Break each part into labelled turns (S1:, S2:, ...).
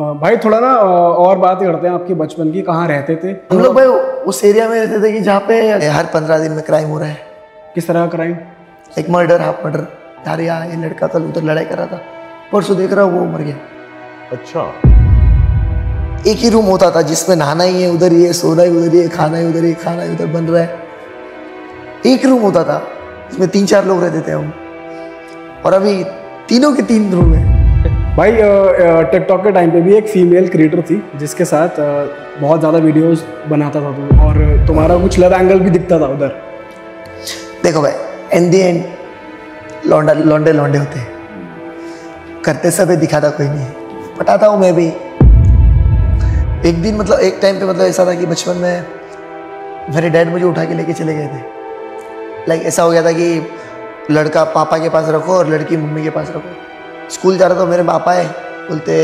S1: भाई थोड़ा ना और बात करते हैं आपके बचपन की कहाँ रहते थे हम लोग भाई उस एरिया में रहते थे कि जहाँ पे हर पंद्रह दिन में क्राइम
S2: हो रहा है किस तरह का क्राइम एक मर्डर हाफ मर्डर यार यहाँ ये लड़का था तो उधर लड़ाई कर रहा था परसों देख रहा वो मर गया अच्छा एक ही रूम होता था जिसमें नहाना ही है उधर ये सोना ही उधर ये खाना ही उधर ये खाना ही उधर बन रहा है
S1: एक रूम होता था जिसमें तीन चार लोग रहते थे हम और अभी तीनों के तीन रूम है भाई टिकटॉक के टाइम पे भी एक फीमेल क्रिएटर थी जिसके साथ बहुत ज़्यादा वीडियोस बनाता था तू और तुम्हारा कुछ लव एंगल भी दिखता था उधर देखो भाई इन दी एंड लौंडा लौंडे लौंडे होते
S2: करते सब दिखाता कोई नहीं पटाता हूँ मैं भी एक दिन मतलब एक टाइम पे मतलब ऐसा था कि बचपन में मेरे डैड मुझे उठा के लेके चले गए थे लाइक ऐसा हो गया था कि लड़का पापा के पास रखो और लड़की मम्मी के पास रखो स्कूल जा रहा था मेरे पापा आए बोलते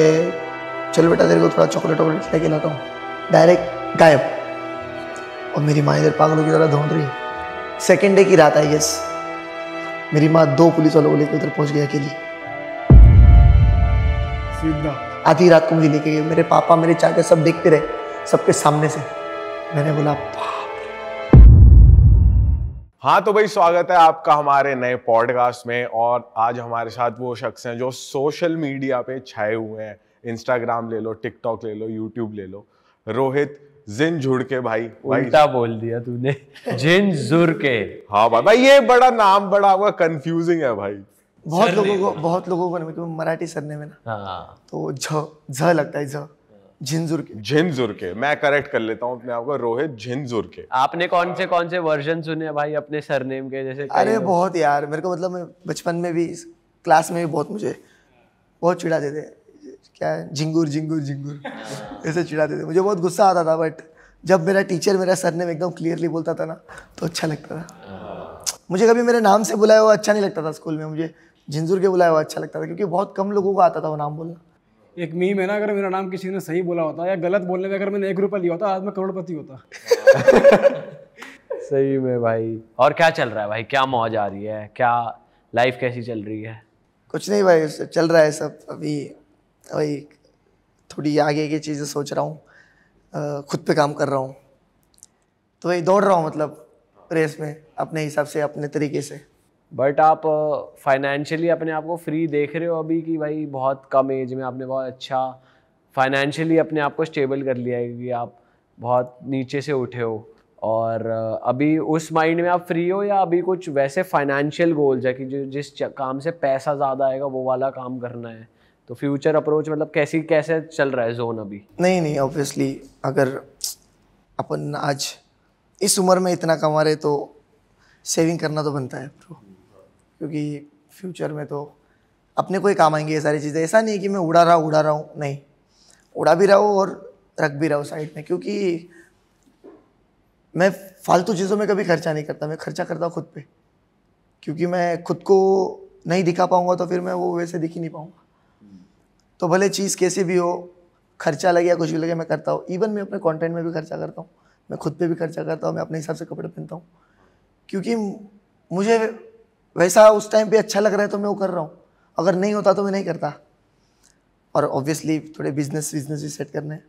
S2: चल बेटा तेरे को थोड़ा चॉकलेट वॉकलेट लेके लाता हूँ डायरेक्ट गायब और मेरी माँ इधर पागलों की तरह ढूंढ रही सेकेंड डे की रात आई यस मेरी माँ दो पुलिस वालों को लेकर उधर पहुँच गया अकेली आधी रात को मुझे लेके गई मेरे पापा मेरे चाचा सब देखते रहे सबके सामने से मैंने बोला
S3: हाँ तो भाई स्वागत है आपका हमारे नए पॉडकास्ट में और आज हमारे साथ वो शख्स हैं जो सोशल मीडिया पे छाए हुए हैं इंस्टाग्राम ले लो टिकटॉक ले लो यूट्यूब ले लो रोहित जिन झुड़ के भाई उल्टा बोल दिया तूने
S4: जिन के
S3: हाँ भाई भाई ये बड़ा नाम बड़ा हुआ कंफ्यूजिंग है भाई बहुत लोगों को
S2: बहुत लोगों को मराठी सरने में ना
S3: हाँ। तो
S2: झ झ लगता है झ
S3: झिंझुरके
S4: के मैं करेक्ट कर लेता हूँ अपने आप को रोहित के आपने कौन से कौन से वर्जन सुने भाई अपने सरनेम के जैसे अरे
S2: बहुत यार मेरे को मतलब मैं बचपन में भी क्लास में भी बहुत मुझे बहुत चिड़ा देते क्या झिंगुर झिंगुर झिंगुर ऐसे चिड़ा देते मुझे बहुत गुस्सा आता था बट जब मेरा टीचर मेरा सरनेम एकदम क्लियरली बोलता था ना तो अच्छा लगता
S3: था
S2: मुझे कभी मेरे नाम से बुलाया हुआ अच्छा नहीं लगता था स्कूल में मुझे झिंझुर के बुलाया हुआ अच्छा लगता था क्योंकि
S1: बहुत कम लोगों को आता था वो नाम बोलना एक मीम है ना अगर मेरा नाम किसी ने सही बोला होता या गलत बोलने में अगर मैंने एक रुपया लिया होता आज मैं करोड़पति होता
S4: सही में भाई और क्या चल रहा है भाई क्या मौज आ रही है क्या लाइफ कैसी चल रही है
S1: कुछ नहीं भाई
S2: चल रहा है सब अभी वही थोड़ी आगे की चीज़ें सोच रहा हूँ खुद पे काम कर रहा हूँ तो वही दौड़ रहा हूँ मतलब रेस में
S4: अपने हिसाब से अपने तरीके से बट आप फाइनेंशियली अपने आप को फ्री देख रहे हो अभी कि भाई बहुत कम एज में आपने बहुत अच्छा फाइनेंशियली अपने आप को स्टेबल कर लिया है कि आप बहुत नीचे से उठे हो और अभी उस माइंड में आप फ्री हो या अभी कुछ वैसे फाइनेंशियल गोल्स है कि जो जिस काम से पैसा ज़्यादा आएगा वो वाला काम करना है तो फ्यूचर अप्रोच मतलब कैसी कैसे चल रहा है जोन अभी
S2: नहीं नहीं ऑब्वियसली अगर अपन आज इस उम्र में इतना कमा रहे तो सेविंग करना तो बनता है क्योंकि फ्यूचर में तो अपने को ही काम आएंगे ये सारी चीज़ें ऐसा नहीं कि मैं उड़ा रहा उड़ा रहा हूँ नहीं उड़ा भी रहा हूँ और रख भी रहा हूँ साइड में क्योंकि मैं फालतू चीज़ों में कभी खर्चा नहीं करता मैं खर्चा करता हूँ खुद पे क्योंकि मैं खुद को नहीं दिखा पाऊँगा तो फिर मैं वो वैसे दिख ही नहीं पाऊँगा तो भले चीज़ कैसी भी हो खर्चा लगे या कुछ भी लगे मैं करता हूँ इवन मैं अपने कॉन्टेंट में भी खर्चा करता हूँ मैं खुद पर भी खर्चा करता हूँ मैं अपने हिसाब से कपड़े पहनता हूँ क्योंकि मुझे वैसा उस टाइम पे अच्छा लग रहा है तो मैं वो कर रहा हूँ अगर नहीं होता तो मैं नहीं करता और ऑब्वियसली थोड़े बिजनेस बिजनेस भी सेट करने हैं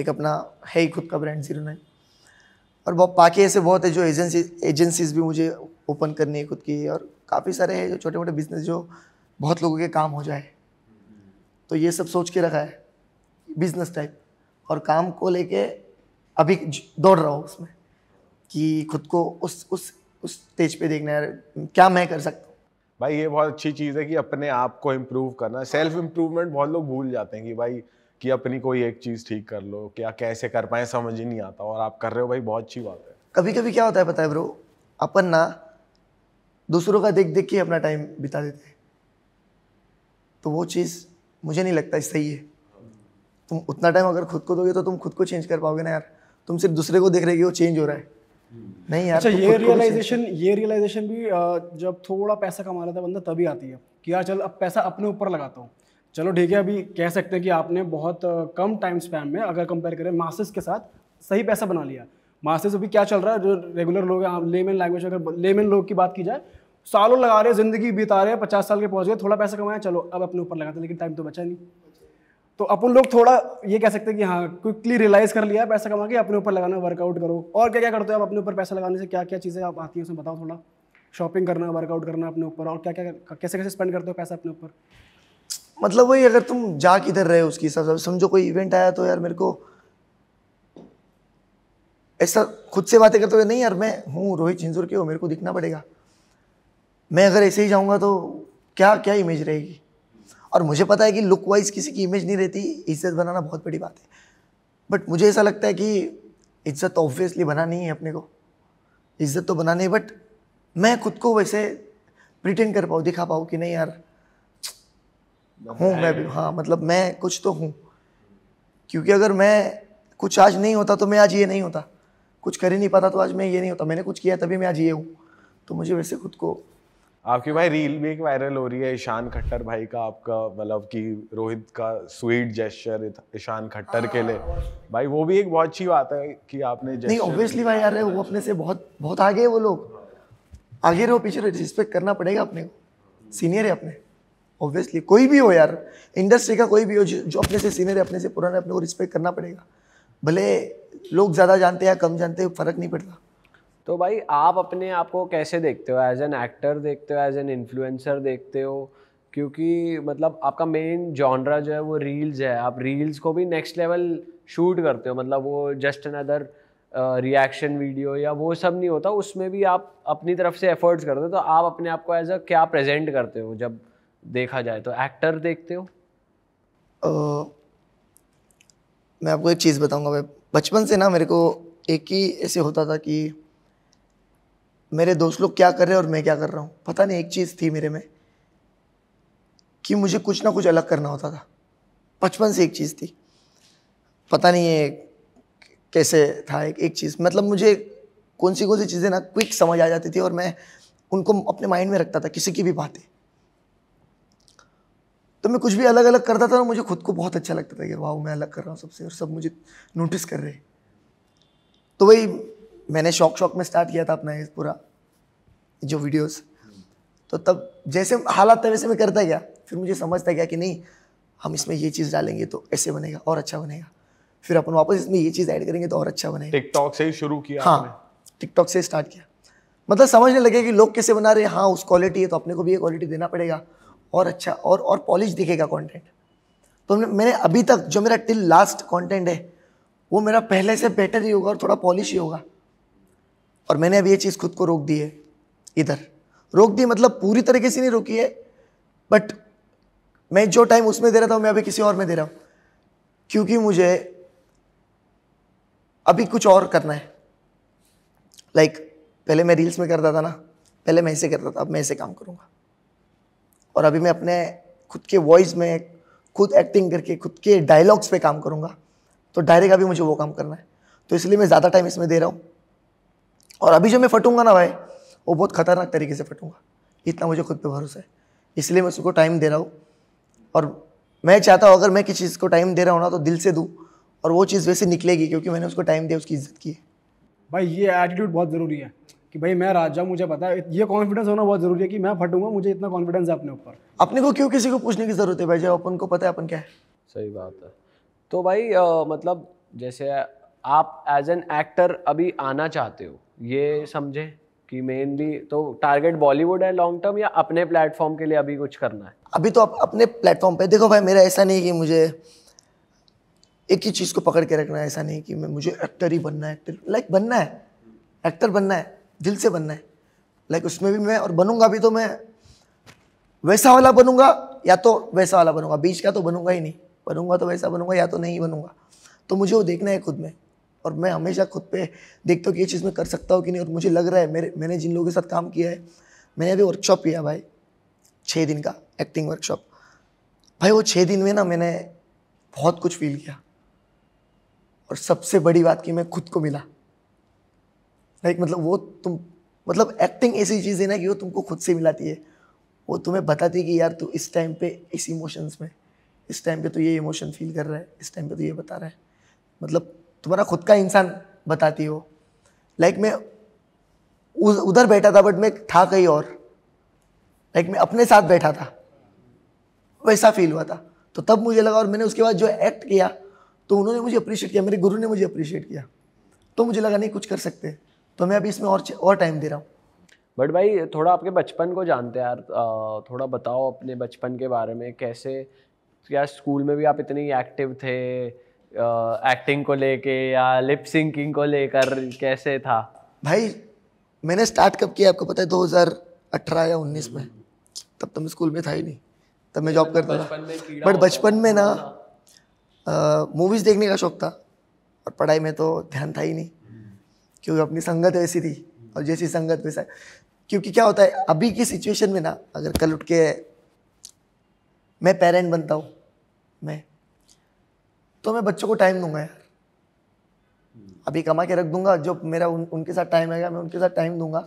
S2: एक अपना है ही खुद का ब्रांड जीरो नाइन और बहुत बाकी ऐसे बहुत है जो एजेंसी एजेंसीज भी मुझे ओपन करनी है खुद की और काफ़ी सारे हैं जो छोटे मोटे बिजनेस जो बहुत लोगों के काम हो जाए तो ये सब सोच के रखा है बिजनेस टाइप और काम को लेके अभी दौड़ रहा हूँ उसमें कि खुद को उस उस उस स्टेज पे देखना है क्या मैं कर सकता हूँ
S3: भाई ये बहुत अच्छी चीज़ है कि अपने आप को इम्प्रूव करना सेल्फ इम्प्रूवमेंट बहुत लोग भूल जाते हैं कि भाई कि अपनी कोई एक चीज़ ठीक कर लो क्या कैसे कर पाए समझ ही नहीं आता और आप कर रहे हो भाई बहुत अच्छी बात है कभी कभी क्या होता है पता है ब्रो अपन ना
S2: दूसरों का देख देख के अपना टाइम बिता देते हैं तो वो चीज़ मुझे नहीं लगता सही है तुम उतना टाइम अगर खुद को दोगे तो तुम खुद को चेंज कर पाओगे ना यार तुम सिर्फ दूसरे को देख रहे हो चेंज हो रहा है नहीं यार अच्छा ये रियलाइजेशन
S1: ये रियलाइजेशन भी जब थोड़ा पैसा कमा लेता है बंदा तभी आती है कि यार चल अब पैसा अपने ऊपर लगाता हूँ चलो ठीक है अभी कह सकते हैं कि आपने बहुत कम टाइम स्पैन में अगर कंपेयर करें मास्टर्स के साथ सही पैसा बना लिया मास्टर्स अभी क्या चल रहा है जो रेगुलर लोग हैं लेमेन लैंग्वेज अगर लेमेन लोग की बात की जाए सालों लगा रहे ज़िंदगी बिता रहे हैं पचास साल के पहुंच गए थोड़ा पैसा कमाया चलो अब अपने ऊपर लगाते लेकिन टाइम तो बचा नहीं तो अपन लोग थोड़ा ये कह सकते हैं कि हाँ क्विकली रियलाइज कर लिया पैसा कमा के अपने ऊपर लगाना वर्कआउट करो और क्या क्या करते हो आप अपने ऊपर पैसा लगाने से क्या क्या चीज़ें आप आती हैं उसमें बताओ थोड़ा शॉपिंग करना वर्कआउट करना अपने ऊपर और क्या क्या कैसे कैसे स्पेंड करते हो पैसा अपने ऊपर
S2: मतलब वही अगर तुम जा किधर रहे उसके हिसाब से समझो कोई इवेंट आया तो यार मेरे को ऐसा खुद से बातें करते हुए नहीं यार मैं हूँ रोहित झिंझुर के हो मेरे को दिखना पड़ेगा मैं अगर ऐसे ही जाऊँगा तो क्या क्या इमेज रहेगी और मुझे पता है कि लुक वाइज किसी की इमेज नहीं रहती इज्जत बनाना बहुत बड़ी बात है बट मुझे ऐसा लगता है कि इज्जत तो ऑब्वियसली बनानी है अपने को इज्जत तो बनानी है बट मैं खुद को वैसे प्रिटेंड कर पाऊँ दिखा पाऊँ कि नहीं यार मतलब हूँ मैं भी हाँ मतलब मैं कुछ तो हूँ क्योंकि अगर मैं कुछ आज नहीं होता तो मैं आज ये नहीं होता कुछ कर ही नहीं पाता तो आज मैं ये नहीं होता मैंने कुछ किया तभी मैं आज ये हूँ तो मुझे वैसे खुद को
S3: आपकी भाई रील भी एक वायरल हो रही है ईशान खट्टर भाई का आपका मतलब कि रोहित का स्वीट जेस्चर ईशान खट्टर के लिए हाँ। भाई वो भी एक बहुत अच्छी बात है कि आपने नहीं ऑब्वियसली
S2: भाई यार वो अपने से बहुत बहुत आगे है वो लोग आगे रहो पीछे रहो रिस्पेक्ट करना पड़ेगा अपने को सीनियर है अपने ऑब्वियसली कोई भी हो यार इंडस्ट्री का कोई भी हो जो अपने से सीनियर है अपने से पुराना अपने को रिस्पेक्ट करना पड़ेगा भले लोग ज़्यादा जानते हैं या कम जानते हैं फर्क नहीं पड़ता
S4: तो भाई आप अपने आप को कैसे देखते हो एज एन एक्टर देखते हो एज एन इन्फ्लुएंसर देखते हो क्योंकि मतलब आपका मेन जॉनरा जो है वो रील्स है आप रील्स को भी नेक्स्ट लेवल शूट करते हो मतलब वो जस्ट अनदर रिएक्शन वीडियो या वो सब नहीं होता उसमें भी आप अपनी तरफ से एफर्ट्स करते हो तो आप अपने आप को एज अ क्या प्रेजेंट करते हो जब देखा जाए तो एक्टर देखते हो
S2: uh, मैं आपको एक चीज़ बताऊंगा भाई बचपन से ना मेरे को एक ही ऐसे होता था कि मेरे दोस्त लोग क्या कर रहे हैं और मैं क्या कर रहा हूँ पता नहीं एक चीज़ थी मेरे में कि मुझे कुछ ना कुछ अलग करना होता था बचपन से एक चीज़ थी पता नहीं ये कैसे था एक एक चीज़ मतलब मुझे कौन सी कौन सी चीज़ें ना क्विक समझ आ जाती थी और मैं उनको अपने माइंड में रखता था किसी की भी बातें तो मैं कुछ भी अलग अलग करता था और मुझे खुद को बहुत अच्छा लगता था कि वाह मैं अलग कर रहा हूँ सबसे और सब मुझे नोटिस कर रहे तो वही मैंने शौक शौक में स्टार्ट किया था अपना ये पूरा जो वीडियोस तो तब जैसे हालात था वैसे मैं करता गया फिर मुझे समझता गया कि नहीं हम इसमें ये चीज़ डालेंगे तो ऐसे बनेगा और अच्छा बनेगा फिर अपन वापस इसमें ये चीज़ ऐड करेंगे तो और अच्छा बनेगा
S3: टिकटॉक से ही शुरू किया हाँ
S2: टिकटॉक से स्टार्ट किया मतलब समझने लगे कि लोग कैसे बना रहे हैं हाँ उस क्वालिटी है तो अपने को भी ये क्वालिटी देना पड़ेगा और अच्छा और और पॉलिश दिखेगा कंटेंट तो मैंने अभी तक जो मेरा टिल लास्ट कंटेंट है वो मेरा पहले से बेटर ही होगा और थोड़ा पॉलिश ही होगा और मैंने अभी ये चीज़ खुद को रोक दी है इधर रोक दी मतलब पूरी तरीके से नहीं रोकी है बट मैं जो टाइम उसमें दे रहा था मैं अभी किसी और में दे रहा हूँ क्योंकि मुझे अभी कुछ और करना है लाइक like, पहले मैं रील्स में करता था ना पहले मैं ऐसे करता था अब मैं ऐसे काम करूँगा और अभी मैं अपने खुद के वॉइस में खुद एक्टिंग करके खुद के डायलॉग्स पे काम करूँगा तो डायरेक्ट अभी मुझे वो काम करना है तो इसलिए मैं ज़्यादा टाइम इसमें दे रहा हूँ और अभी जो मैं फटूंगा ना भाई वो बहुत खतरनाक तरीके से फटूंगा इतना मुझे खुद पे भरोसा है इसलिए मैं उसको टाइम दे रहा हूँ और मैं चाहता हूँ अगर मैं किसी चीज़ को टाइम दे रहा हूँ ना तो दिल से दूँ और वो
S1: चीज़ वैसे निकलेगी क्योंकि मैंने उसको टाइम दिया उसकी इज्जत की है भाई ये एटीट्यूड बहुत ज़रूरी है कि भाई मैं राजा मुझे पता है ये कॉन्फिडेंस होना बहुत ज़रूरी है कि मैं फटूंगा मुझे इतना कॉन्फिडेंस है अपने ऊपर अपने को क्यों किसी को पूछने की ज़रूरत है भाई जब अपन को पता है अपन क्या है
S4: सही बात है तो भाई आ, मतलब जैसे आप एज एन एक्टर अभी आना चाहते हो ये समझे कि मेनली तो टारगेट बॉलीवुड है लॉन्ग टर्म या अपने प्लेटफॉर्म के लिए अभी कुछ करना है अभी
S2: तो आप अपने प्लेटफॉर्म पे देखो भाई मेरा ऐसा नहीं कि मुझे एक ही चीज़ को पकड़ के रखना है ऐसा नहीं कि मैं मुझे एक्टर ही बनना है एक्टर लाइक बनना है एक्टर बनना है दिल से बनना है लाइक उसमें भी मैं और बनूंगा भी तो मैं वैसा वाला बनूंगा या तो वैसा वाला बनूंगा बीच का तो बनूंगा ही नहीं बनूंगा तो वैसा बनूंगा या तो नहीं बनूंगा तो मुझे वो देखना है खुद में और मैं हमेशा खुद पे देखता हूँ कि ये चीज़ मैं कर सकता हूँ कि नहीं और मुझे लग रहा है मेरे मैंने जिन लोगों के साथ काम किया है मैंने अभी वर्कशॉप किया भाई छः दिन का एक्टिंग वर्कशॉप भाई वो छः दिन में ना मैंने बहुत कुछ फील किया और सबसे बड़ी बात कि मैं खुद को मिला लाइक मतलब वो तुम मतलब एक्टिंग ऐसी चीज़ है ना कि वो तुमको खुद से मिलाती है वो तुम्हें बताती है कि यार तू इस टाइम पे इस इमोशंस में इस टाइम पे तो ये इमोशन फील कर रहा है इस टाइम पे तो ये बता रहा है मतलब तुम्हारा खुद का इंसान बताती हो लाइक मैं उधर बैठा था बट मैं था कहीं और लाइक मैं अपने साथ बैठा था वैसा फील हुआ था तो तब मुझे लगा और मैंने उसके बाद जो एक्ट किया तो उन्होंने मुझे अप्रिशिएट किया मेरे गुरु ने मुझे अप्रिशिएट किया तो मुझे लगा नहीं कुछ कर सकते तो मैं अभी इसमें और और टाइम दे
S4: रहा हूँ बट भाई थोड़ा आपके बचपन को जानते हैं यार थोड़ा बताओ अपने बचपन के बारे में कैसे क्या स्कूल में भी आप इतने एक्टिव थे एक्टिंग को लेके या लिप सिंकिंग को लेकर कैसे था भाई मैंने
S2: स्टार्ट कब किया आपको पता है 2018 या 19 में तब तो मैं स्कूल में था ही नहीं तब मैं जॉब करता था
S4: बट बचपन में ना
S2: मूवीज़ देखने का शौक था और पढ़ाई में तो ध्यान था ही नहीं क्योंकि अपनी संगत ऐसी थी और जैसी संगत वैसा क्योंकि क्या होता है अभी की सिचुएशन में ना अगर कल उठ के मैं पेरेंट बनता हूँ मैं तो मैं बच्चों को टाइम दूंगा यार अभी कमा के रख दूंगा जो मेरा उन, उनके साथ टाइम आएगा मैं उनके साथ टाइम दूंगा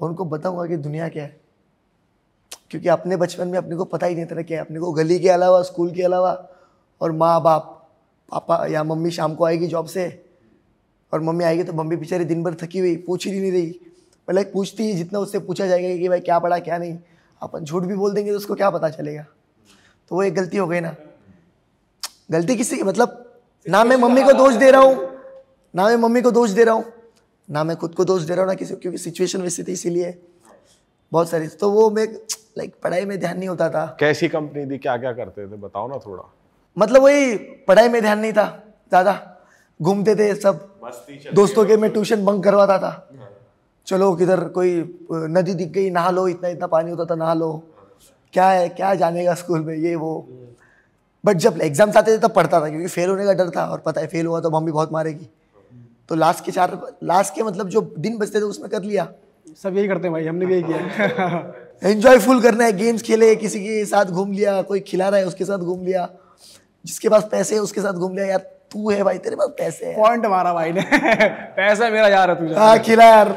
S2: और उनको बताऊंगा कि दुनिया क्या है क्योंकि अपने बचपन में अपने को पता ही नहीं था क्या है अपने को गली के अलावा स्कूल के अलावा और माँ बाप पापा या मम्मी शाम को आएगी जॉब से और मम्मी आएगी तो मम्मी बेचारी दिन भर थकी हुई पूछ ही नहीं रही मतलब पूछती ही जितना उससे पूछा जाएगा कि भाई क्या पढ़ा क्या नहीं अपन झूठ भी बोल देंगे तो उसको क्या पता चलेगा तो वो एक गलती हो गई ना गलती किसी की मतलब
S4: ना मैं मम्मी को दोष दे रहा हूँ
S2: ना मैं मम्मी को दोष दे रहा हूँ ना मैं खुद को दोष दे रहा हूँ ना किसी क्योंकि सिचुएशन वैसी थी इसीलिए बहुत सारी तो वो मैं लाइक पढ़ाई में ध्यान नहीं होता था कैसी कंपनी थी क्या क्या करते थे बताओ ना थोड़ा मतलब वही पढ़ाई में ध्यान नहीं था ज़्यादा घूमते थे सब दोस्तों के मैं ट्यूशन बंक करवाता था हाँ। चलो किधर कोई नदी दिख गई नहा लो इतना इतना पानी होता था नहा लो क्या है क्या जानेगा स्कूल में ये वो बट जब एग्जाम्स आते थे तब पढ़ता था क्योंकि फेल होने का डर था और पता है फेल हुआ तो मम्मी बहुत मारेगी तो लास्ट के चार लास्ट के मतलब जो दिन बचते थे उसमें कर लिया सब यही करते हैं भाई हमने भी यही किया एंजॉय फुल करना है गेम्स खेले किसी के साथ घूम लिया कोई खिला रहा है उसके साथ घूम लिया जिसके पास पैसे है उसके साथ घूम लिया यार तू है भाई तेरे पास पैसे है पॉइंट मारा भाई ने
S1: पैसा मेरा यार है तुझे हाँ खिला
S2: यार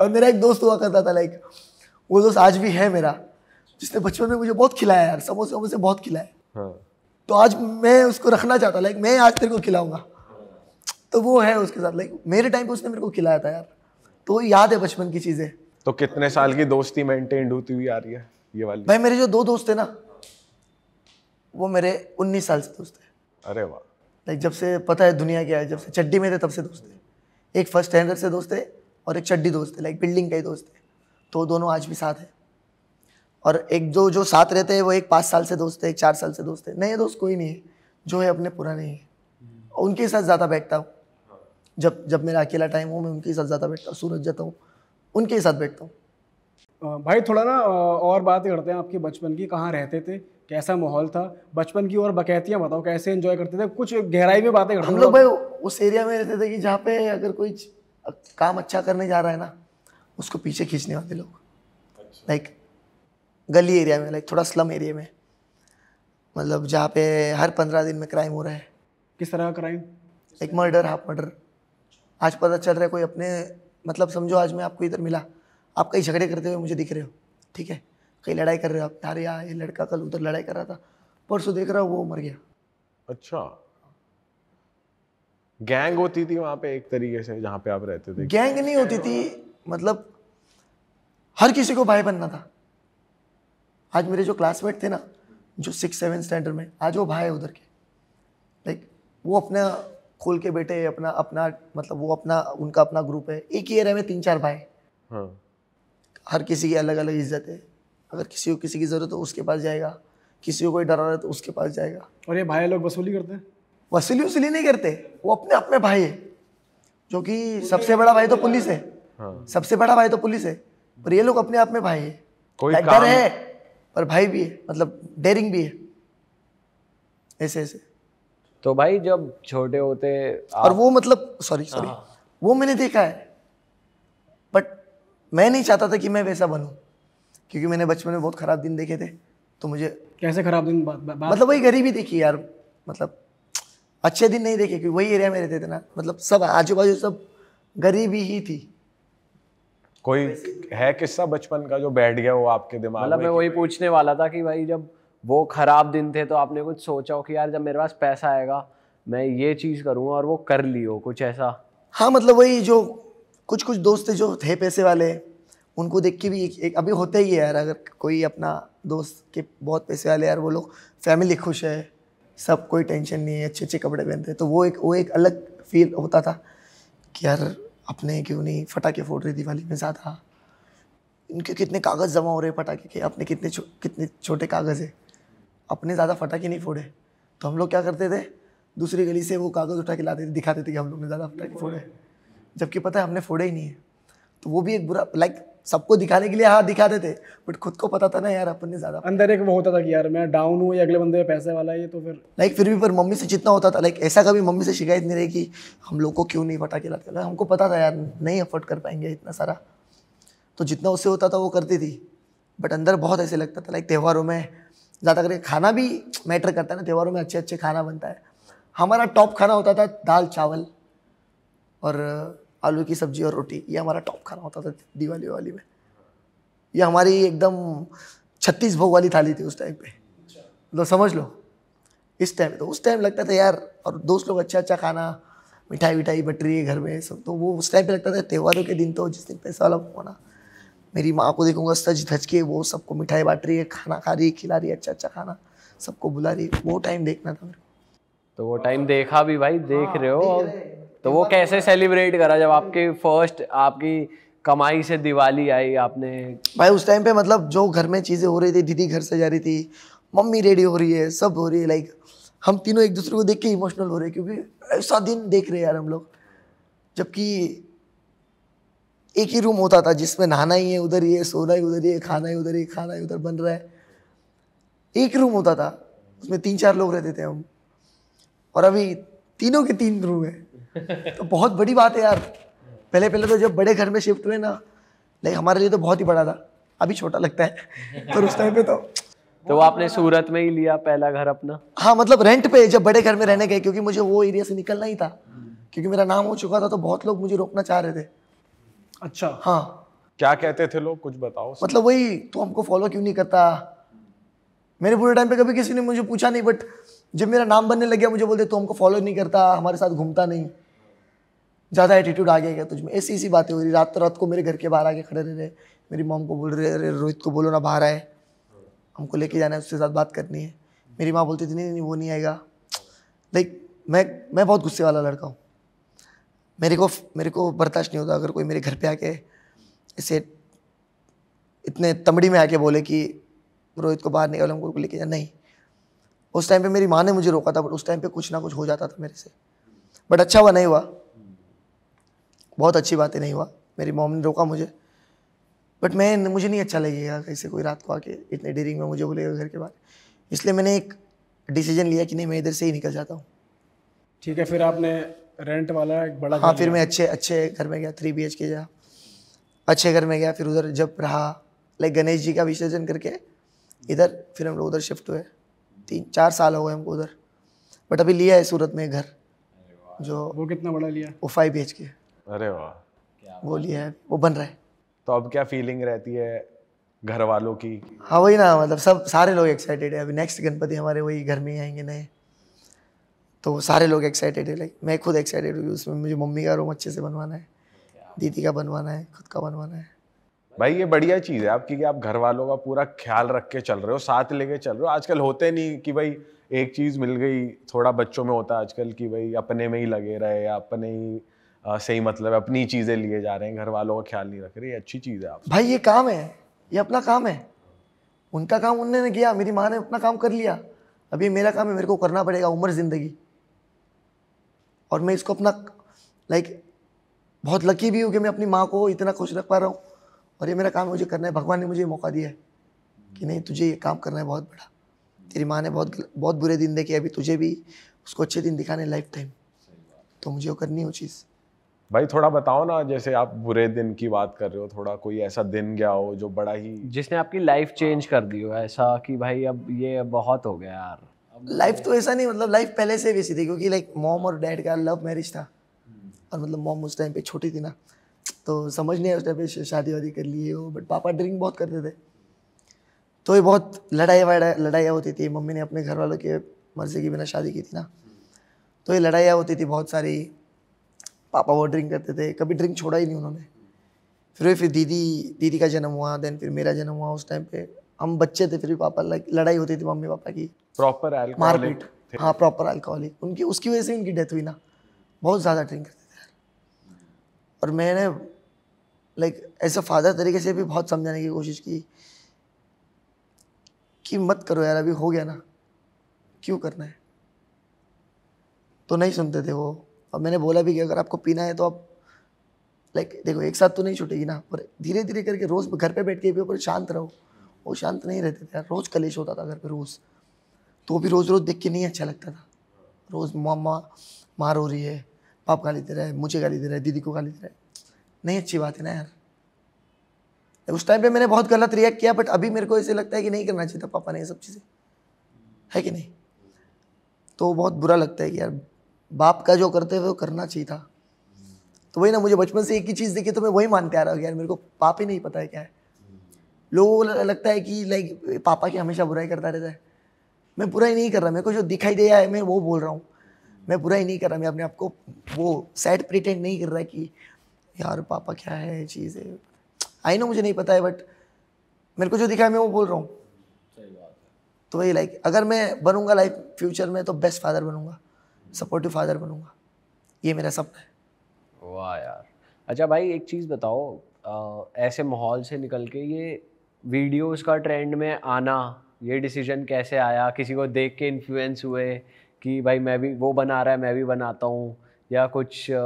S2: और मेरा एक दोस्त हुआ करता था लाइक वो दोस्त आज भी है मेरा जिसने बचपन में मुझे बहुत खिलाया यार समोसे वमोसे बहुत खिलाया हाँ। तो आज मैं उसको रखना चाहता लाइक मैं आज तेरे को खिलाऊंगा तो वो है उसके साथ लाइक मेरे टाइम पे उसने मेरे को खिलाया था यार तो याद है बचपन की चीज़ें
S3: तो कितने साल की दोस्ती मेंटेन होती हुई आ रही है ये वाली भाई मेरे जो दो दोस्त है ना वो
S2: मेरे उन्नीस साल से दोस्त
S3: है अरे वाह
S2: लाइक जब से पता है दुनिया क्या है जब से चड्डी में थे तब से दोस्त है एक फर्स्ट स्टैंडर्ड से दोस्त है और एक चड्डी दोस्त है लाइक बिल्डिंग का ही दोस्त है तो दोनों आज भी साथ है और एक जो जो साथ रहते हैं वो एक पाँच साल से दोस्त है एक चार साल से दोस्त है नए दोस्त कोई नहीं है जो है अपने पुराने है उनके साथ ज़्यादा बैठता हूँ जब जब मेरा अकेला टाइम हो मैं उनके साथ ज़्यादा बैठता हूँ सूरज जाता हूँ उनके साथ
S1: बैठता हूँ भाई थोड़ा ना और बातें करते हैं आपके बचपन की कहाँ रहते थे कैसा माहौल था बचपन की और बकैतियाँ बताओ कैसे इन्जॉय करते थे कुछ गहराई में बातें करते हम लोग भाई
S2: उस एरिया में रहते थे कि जहाँ पे अगर कोई काम अच्छा करने जा रहा है ना उसको पीछे खींचने वाले लोग लाइक अच्छा। गली एरिया में लाइक थोड़ा स्लम एरिया में मतलब जहाँ पे हर पंद्रह दिन में क्राइम हो रहा है किस तरह का क्राइम एक मर्डर हाफ मर्डर आज पता चल रहा है कोई अपने मतलब समझो आज मैं आपको इधर मिला आप कहीं झगड़े करते हुए मुझे दिख रहे हो ठीक है कहीं लड़ाई कर रहे हो आप यार यार ये लड़का कल उधर लड़ाई कर रहा था परसों देख रहा हूँ वो मर गया
S3: अच्छा गैंग होती थी वहाँ पे एक तरीके से जहाँ पे आप रहते थे गैंग
S2: नहीं होती थी मतलब हर किसी को भाई बनना था आज मेरे जो क्लासमेट थे ना जो सिक्स सेवन स्टैंडर्ड में आज वो भाई है उधर के लाइक वो अपना खोल के बैठे अपना अपना मतलब वो अपना उनका अपना ग्रुप है एक ही एरिया में तीन चार भाई हाँ। हर किसी की अलग अलग इज्जत है अगर किसी को किसी की ज़रूरत हो उसके पास जाएगा किसी को कोई डरा रहा है तो उसके पास जाएगा और ये भाई लोग वसूली करते हैं वसूली वसूली नहीं करते वो अपने अपने भाई है जो कि सबसे बड़ा भाई तो पुलिस है हाँ। सबसे बड़ा भाई तो पुलिस है पर ये लोग अपने आप में भाई है कोई डर है और भाई भी है मतलब डेरिंग भी है ऐसे ऐसे तो भाई जब छोटे होते और वो मतलब सॉरी सॉरी हाँ। वो मैंने देखा है बट मैं नहीं चाहता था कि मैं वैसा बनूं क्योंकि मैंने बचपन में बहुत खराब दिन देखे थे तो मुझे कैसे खराब दिन बा, बा, मतलब वही गरीबी देखी यार मतलब अच्छे दिन नहीं देखे क्योंकि वही एरिया में रहते थे ना मतलब सब आजू बाजू सब गरीबी ही थी
S3: कोई
S4: है किस्सा बचपन का जो बैठ गया वो आपके दिमाग मतलब मैं वही पूछने वाला था कि भाई जब वो खराब दिन थे तो आपने कुछ सोचा हो कि यार जब मेरे पास पैसा आएगा मैं ये चीज़ करूँगा और वो कर लियो कुछ ऐसा हाँ मतलब वही जो कुछ कुछ दोस्त जो थे पैसे वाले
S2: उनको देख के भी एक, एक अभी होता ही है यार अगर कोई अपना दोस्त के बहुत पैसे वाले यार वो लोग फैमिली खुश है सब कोई टेंशन नहीं है अच्छे अच्छे कपड़े पहनते तो वो एक वो एक अलग फील होता था कि यार अपने क्यों नहीं फटाके फोड़ रहे दिवाली में ज़्यादा इनके कितने कागज़ जमा हो रहे पटाखे के अपने कितने छो, कितने छोटे कागज़ है अपने ज़्यादा फटाके नहीं फोड़े तो हम लोग क्या करते थे दूसरी गली से वो कागज़ उठा के लाते थे दिखाते थे कि हम लोग ने ज़्यादा फटाके फोड़े जबकि पता है हमने फोड़े ही नहीं है तो वो भी एक बुरा लाइक सबको दिखाने के लिए हाँ दिखाते थे बट खुद को पता था ना यार अपन ने ज़्यादा अंदर एक वो होता था कि यार मैं डाउन
S1: हूँ अगले बंदे में पैसे वाला ये तो फिर
S2: लाइक फिर भी पर मम्मी से जितना होता था लाइक ऐसा कभी मम्मी से शिकायत नहीं रही कि हम लोग को क्यों नहीं पटाखे लाते हमको पता था यार नहीं अफोर्ड कर पाएंगे इतना सारा तो जितना उससे होता था वो करती थी बट अंदर बहुत ऐसे लगता था लाइक त्यौहारों में ज़्यादा करके खाना भी मैटर करता है ना त्यौहारों में अच्छे अच्छे खाना बनता है हमारा टॉप खाना होता था दाल चावल और आलू की सब्जी और रोटी ये हमारा टॉप खाना होता था दिवाली वाली में ये हमारी एकदम छत्तीस भोग वाली थाली थी उस टाइम पे तो समझ लो इस टाइम तो उस टाइम लगता था यार और दोस्त लोग अच्छा अच्छा खाना मिठाई विठाई बट रही है घर में सब तो वो उस टाइम पे लगता था त्योहारों के दिन तो जिस दिन पैसा वाला होना मेरी माँ को देखूंगा सज धज के वो सबको मिठाई बांट रही है खाना खा रही है खिला रही है अच्छा अच्छा खाना सबको बुला रही है वो टाइम देखना था मेरे को
S4: तो वो टाइम देखा भी भाई देख हाँ, रहे हो तो वो कैसे सेलिब्रेट करा जब आपकी फर्स्ट आपकी कमाई से दिवाली आई आपने
S2: भाई उस टाइम पे मतलब जो घर में चीज़ें हो रही थी दीदी घर से जा रही थी मम्मी रेडी हो रही है सब हो रही है लाइक हम तीनों एक दूसरे को देख के इमोशनल हो रहे हैं क्योंकि ऐसा दिन देख रहे हैं यार हम लोग जबकि एक ही रूम होता था जिसमें नहाना ही है उधर ये सोना ही उधर ये खाना ही उधर ये खाना ही उधर बन रहा है एक रूम होता था उसमें तीन चार लोग रहते थे हम और अभी तीनों के तीन रूम है
S1: तो
S2: बहुत बड़ी बात है यार पहले पहले तो जब बड़े घर में शिफ्ट हुए ना लाइक हमारे लिए तो बहुत ही बड़ा था अभी छोटा लगता है पर उस टाइम पे तो
S4: तो आपने सूरत में ही लिया पहला घर अपना
S2: हाँ मतलब रेंट पे जब बड़े घर में रहने गए क्योंकि मुझे वो एरिया से निकलना ही था क्योंकि मेरा नाम हो चुका था तो बहुत लोग मुझे रोकना चाह रहे थे अच्छा हाँ
S4: क्या कहते
S3: थे लोग कुछ बताओ मतलब वही
S2: तू हमको फॉलो क्यों नहीं करता मेरे पूरे टाइम पे कभी किसी ने मुझे पूछा नहीं बट जब मेरा नाम बनने लग गया मुझे बोलते तू हमको फॉलो नहीं करता हमारे साथ घूमता नहीं ज़्यादा एटीट्यूड आ गया क्या ऐसी ऐसी बातें हो रही रात रात को मेरे घर के बाहर आके खड़े रह रहे मेरी मॉम को बोल रहे अरे रोहित को बोलो ना बाहर आए हमको लेके जाना है उसके साथ बात करनी है मेरी माँ बोलती थी नहीं नहीं वो नहीं आएगा लाइक मैं मैं बहुत गुस्से वाला लड़का हूँ मेरे को मेरे को बर्दाश्त नहीं होता अगर कोई मेरे घर पे आके इसे इतने तमड़ी में आके बोले कि रोहित को बाहर निकालो हमको लेके जाना नहीं उस टाइम पे मेरी माँ ने मुझे रोका था बट उस टाइम पे कुछ ना कुछ हो जाता था मेरे से बट अच्छा हुआ नहीं हुआ बहुत अच्छी बातें नहीं हुआ मेरी मॉम ने रोका मुझे बट मैं मुझे नहीं अच्छा लगेगा कैसे कोई रात को आके इतने डेरिंग में मुझे बोलेगा घर के बाहर इसलिए मैंने एक डिसीजन लिया कि नहीं मैं इधर से ही निकल जाता हूँ
S1: ठीक है फिर आपने रेंट वाला एक बड़ा हाँ फिर मैं अच्छे
S2: अच्छे घर में गया थ्री बी एच के गया अच्छे घर में गया फिर उधर जब रहा लाइक गणेश जी का विसर्जन करके इधर फिर हम लोग उधर शिफ्ट हुए तीन चार साल हो गए हमको उधर बट अभी लिया है सूरत में घर जो वो कितना बड़ा लिया वो फाइव बी एच के
S3: अरे वाह वो लिया है वो बन रहा है तो अब क्या फीलिंग रहती है घर वालों की
S2: हाँ वही ना मतलब सब सारे लोग एक्साइटेड है अभी नेक्स्ट गणपति हमारे वही घर में ही आएंगे नए तो सारे लोग एक्साइटेड है लाइक मैं खुद एक्साइटेड हूँ उसमें मुझे मम्मी का रूम अच्छे से बनवाना है दीदी का बनवाना है खुद का बनवाना है
S3: भाई ये बढ़िया चीज़ है आपकी कि आप घर वालों का पूरा ख्याल रख के चल रहे हो साथ लेके चल रहे हो आजकल होते नहीं कि भाई एक चीज़ मिल गई थोड़ा बच्चों में होता है आजकल कि भाई अपने में ही लगे रहे अपने ही आ, सही मतलब अपनी चीज़ें लिए जा रहे हैं घर वालों का ख्याल नहीं रख रहे ये अच्छी चीज़ है आप भाई
S2: ये काम है ये अपना काम है उनका काम उन्होंने किया मेरी माँ ने अपना काम कर लिया अब ये मेरा काम है मेरे को करना पड़ेगा उम्र ज़िंदगी और मैं इसको अपना लाइक बहुत लकी भी हूँ कि मैं अपनी माँ को इतना खुश रख पा रहा हूँ और ये मेरा काम मुझे करना है भगवान ने मुझे मौका दिया है कि नहीं तुझे ये काम करना है बहुत बड़ा तेरी माँ ने बहुत बहुत बुरे दिन देखे अभी तुझे भी उसको अच्छे दिन दिखाने लाइफ टाइम तो मुझे वो
S3: करनी हो चीज़ भाई थोड़ा बताओ ना जैसे आप बुरे दिन की बात कर रहे हो थोड़ा कोई ऐसा दिन
S4: गया हो जो बड़ा ही जिसने आपकी लाइफ चेंज कर दी हो ऐसा कि भाई अब ये बहुत हो गया यार
S2: लाइफ तो ऐसा नहीं मतलब लाइफ पहले से भी थी क्योंकि लाइक मॉम और डैड का लव मैरिज था और मतलब मॉम उस टाइम पे छोटी थी ना तो समझ नहीं उस टाइम पे शादी वादी कर ली हो बट पापा ड्रिंक बहुत करते थे तो ये बहुत लड़ाई लड़ाइयाँ होती थी मम्मी ने अपने घर वालों के मर्जी के बिना शादी की थी ना तो ये लड़ाइयाँ होती थी बहुत सारी पापा वो ड्रिंक करते थे कभी ड्रिंक छोड़ा ही नहीं उन्होंने फिर फिर दीदी दीदी का जन्म हुआ देन फिर मेरा जन्म हुआ उस टाइम पे हम बच्चे थे फिर भी पापा लाइक लड़ाई होती थी मम्मी पापा की
S3: प्रॉपर मारपीट
S2: हाँ प्रॉपर अल्कोहलिक उनकी उसकी वजह से उनकी डेथ हुई ना बहुत ज़्यादा ड्रिंक करते थे यार और मैंने लाइक ऐसा फादर तरीके से भी बहुत समझाने की कोशिश की कि मत करो यार अभी हो गया ना क्यों करना है तो नहीं सुनते थे वो और मैंने बोला भी कि अगर आपको पीना है तो आप लाइक देखो एक साथ तो नहीं छूटेगी ना पर धीरे धीरे करके रोज़ घर पे बैठ के भी ऊपर शांत रहो वो शांत नहीं रहते थे रोज़ कलेश होता था घर पे रोज़ तो भी रोज़ रोज़ देख के नहीं अच्छा लगता था रोज़ मामा मार हो रही है पाप गाली दे रहा है मुझे गाली दे रहा है दीदी को गाली दे रहा है नहीं अच्छी बात है ना यार उस टाइम पे मैंने बहुत गलत रिएक्ट किया बट अभी मेरे को ऐसे लगता है कि नहीं करना चाहिए था पापा ने ये सब चीज़ें है कि नहीं तो बहुत बुरा लगता है कि यार बाप का जो करते थे वो करना चाहिए था तो वही ना मुझे बचपन से एक ही चीज़ देखी तो मैं वही मानते आ रहा हूँ यार मेरे को पाप ही नहीं पता है क्या है लोगों को लगता है कि लाइक पापा की हमेशा बुराई करता रहता है मैं बुराई नहीं कर रहा मेरे को जो दिखाई दे रहा है मैं वो बोल रहा हूँ मैं बुराई नहीं कर रहा मैं अपने आप को वो सैड प्रिटेंड नहीं कर रहा कि यार पापा क्या है चीज़ है आई नो मुझे नहीं पता है बट मेरे को जो दिखा है मैं वो बोल रहा हूँ तो वही लाइक अगर मैं बनूंगा लाइफ फ्यूचर में तो बेस्ट फादर बनूंगा सपोर्टिव फादर बनूंगा ये मेरा
S4: सपना है वाह यार अच्छा भाई एक चीज़ बताओ आ, ऐसे माहौल से निकल के ये वीडियोस का ट्रेंड में आना ये डिसीजन कैसे आया किसी को देख के इन्फ्लुएंस हुए कि भाई मैं भी वो बना रहा है मैं भी बनाता हूँ या कुछ आ,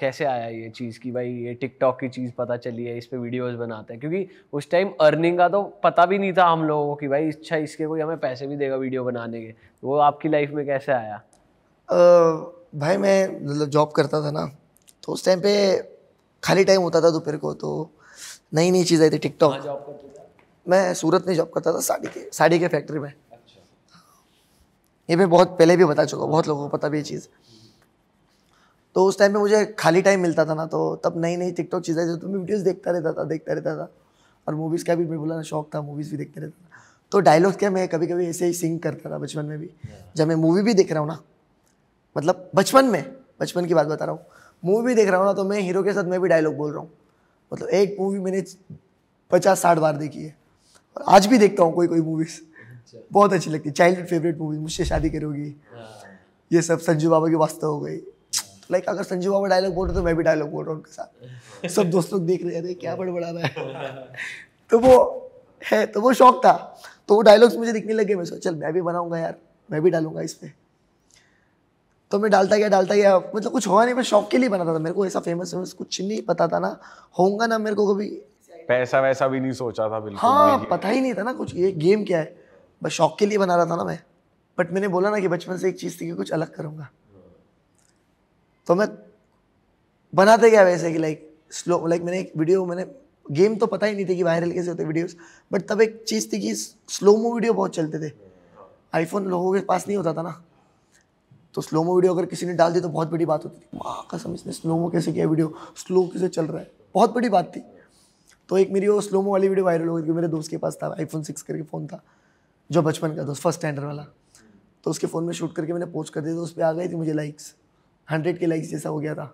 S4: कैसे आया ये चीज़ कि भाई ये टिकटॉक की चीज़ पता चली है इस पर वीडियोस बनाते हैं क्योंकि उस टाइम अर्निंग का तो पता भी नहीं था हम लोगों को कि भाई अच्छा इसके कोई हमें पैसे भी देगा वीडियो बनाने के वो आपकी लाइफ में कैसे आया
S2: भाई मैं मतलब जॉब करता था ना तो उस टाइम पे खाली टाइम होता था दोपहर को तो नई नई चीज़ आई थी
S4: टिकटॉक
S2: मैं सूरत में जॉब करता था साड़ी के साड़ी के फैक्ट्री में अच्छा। ये मैं बहुत पहले भी बता चुका बहुत लोगों को पता भी ये चीज़ तो उस टाइम पे मुझे खाली टाइम मिलता था ना तो तब नई नई टिकटॉक चीज़ें थी तो मैं वीडियोस देखता रहता था देखता रहता था और मूवीज़ का भी मैं बोला शौक था मूवीज़ भी देखते रहता था तो डायलॉग क्या मैं कभी कभी ऐसे ही सिंग करता था बचपन में भी जब मैं मूवी भी देख रहा हूँ ना मतलब बचपन में बचपन की बात बता रहा हूँ मूवी देख रहा हूँ ना तो मैं हीरो के साथ मैं भी डायलॉग बोल रहा हूँ मतलब एक मूवी मैंने पचास साठ बार देखी है और आज भी देखता हूँ कोई कोई मूवीज़ बहुत अच्छी लगती है चाइल्ड फेवरेट मूवी मुझसे शादी करोगी हाँ। ये सब संजू बाबा की वास्तव हो गई लाइक हाँ। अगर संजू बाबा डायलॉग बोल रहे तो मैं भी डायलॉग बोल रहा हूँ उनके साथ सब दोस्त लोग देख रहे थे क्या हाँ। बड़बड़ा रहा है तो वो है तो वो शौक था तो वो डायलॉग्स मुझे दिखने लगे मैं सोचा चल मैं भी बनाऊंगा यार मैं भी डालूंगा इस पर तो मैं डालता गया डालता गया मतलब कुछ हुआ नहीं मैं शौक के लिए बनाता था मेरे को ऐसा फेमस फेमस कुछ नहीं पता था ना होगा ना मेरे को कभी
S3: पैसा वैसा भी नहीं सोचा था बिल्कुल हाँ
S2: पता ही नहीं था ना कुछ ये गेम क्या है बस शौक के लिए बना रहा था ना मैं बट मैंने बोला ना कि बचपन से एक चीज़ थी कि कुछ अलग करूँगा तो मैं बनाते गया वैसे कि लाइक स्लो लाइक मैंने एक वीडियो मैंने गेम तो पता ही नहीं थी कि वायरल कैसे होते वीडियोस बट तब एक चीज़ थी कि स्लोमो वीडियो बहुत चलते थे आईफोन लोगों के पास नहीं होता था ना तो स्लोमो वीडियो अगर किसी ने डाल दी तो बहुत बड़ी बात होती थी माँ का समझ इसने स्लोमो कैसे किया वीडियो स्लो कैसे चल रहा है बहुत बड़ी बात थी तो एक मेरी वो स्लोमो वाली वीडियो वायरल हो गई क्योंकि मेरे दोस्त के पास था आईफोन सिक्स करके फ़ोन था जो बचपन का दोस्त फर्स्ट स्टैंडर्ड वाला तो उसके फ़ोन में शूट करके मैंने पोस्ट कर दिया तो उस पर आ गई थी मुझे लाइक्स हंड्रेड के लाइक्स जैसा हो गया था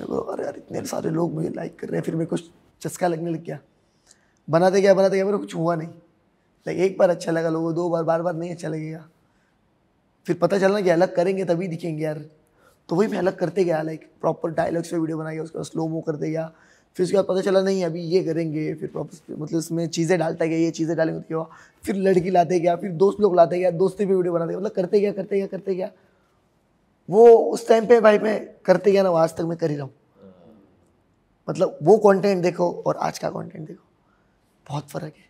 S2: मेरे को अरे यार इतने सारे लोग मुझे लाइक कर रहे हैं फिर मेरे को चस्का लगने लग गया बनाते गया बनाते गया मेरे कुछ हुआ नहीं लाइक एक बार अच्छा लगा लोगों दो बार बार बार नहीं अच्छा लगेगा फिर पता चला कि अलग करेंगे तभी दिखेंगे यार तो वही मैं अलग करते गया लाइक प्रॉपर डायलॉग्स पे वीडियो बनाया उसके बाद स्लो मो करते गया फिर उसके बाद पता चला नहीं अभी ये करेंगे फिर प्रॉपर मतलब उसमें चीज़ें डालता गया ये चीज़ें डालेंगे तो क्या फिर लड़की लाते गया फिर दोस्त लोग लाते गया दोस्ती भी वीडियो बनाते गया मतलब करते गया करते गया करते गया वो उस टाइम पे भाई मैं करते गया ना आज तक मैं कर ही रहा हूँ मतलब वो कंटेंट देखो और आज का कंटेंट देखो
S1: बहुत फ़र्क है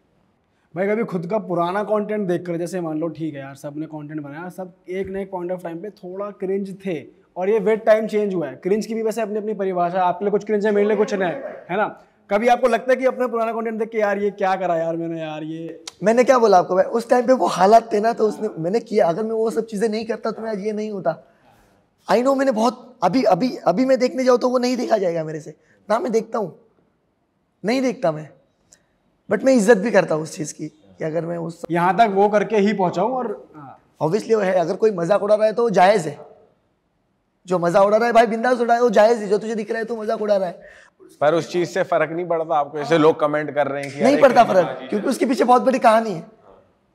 S1: भाई कभी खुद का पुराना कंटेंट देखकर जैसे मान लो ठीक है यार सब ने कंटेंट बनाया सब एक ना एक पॉइंट ऑफ टाइम पे थोड़ा क्रिंज थे और ये वेट टाइम चेंज हुआ है क्रिंज की भी वैसे अपनी अपनी परिभाषा आपके लिए कुछ क्रिंज है मेरे लिए कुछ नहीं है ना कभी आपको लगता है कि अपना पुराना कंटेंट देख के यार ये क्या करा यार मैंने यार ये मैंने क्या बोला आपको भाई उस टाइम पे
S2: वो हालात थे ना तो उसने मैंने किया अगर मैं वो सब चीज़ें नहीं करता तो मैं आज ये नहीं होता आई नो मैंने बहुत अभी अभी अभी मैं देखने जाऊँ तो वो नहीं देखा जाएगा मेरे से ना मैं देखता हूँ नहीं देखता मैं बट मैं इज्जत भी करता हूँ उस चीज़ की कि अगर मैं उस
S1: यहाँ तक वो करके ही पहुँचाऊँ और
S2: ऑब्वियसली हाँ। वो है अगर कोई मजाक उड़ा रहा है तो वो जायज़ है जो मजा उड़ा रहा है भाई बिंदास उड़ा रहा है वो जायज़ है जो तुझे दिख रहा है तो मजाक उड़ा रहा है
S3: पर उस चीज से फर्क नहीं पड़ता आपको ऐसे लोग कमेंट कर रहे हैं कि नहीं पड़ता फर्क क्योंकि
S2: उसके पीछे बहुत बड़ी कहानी है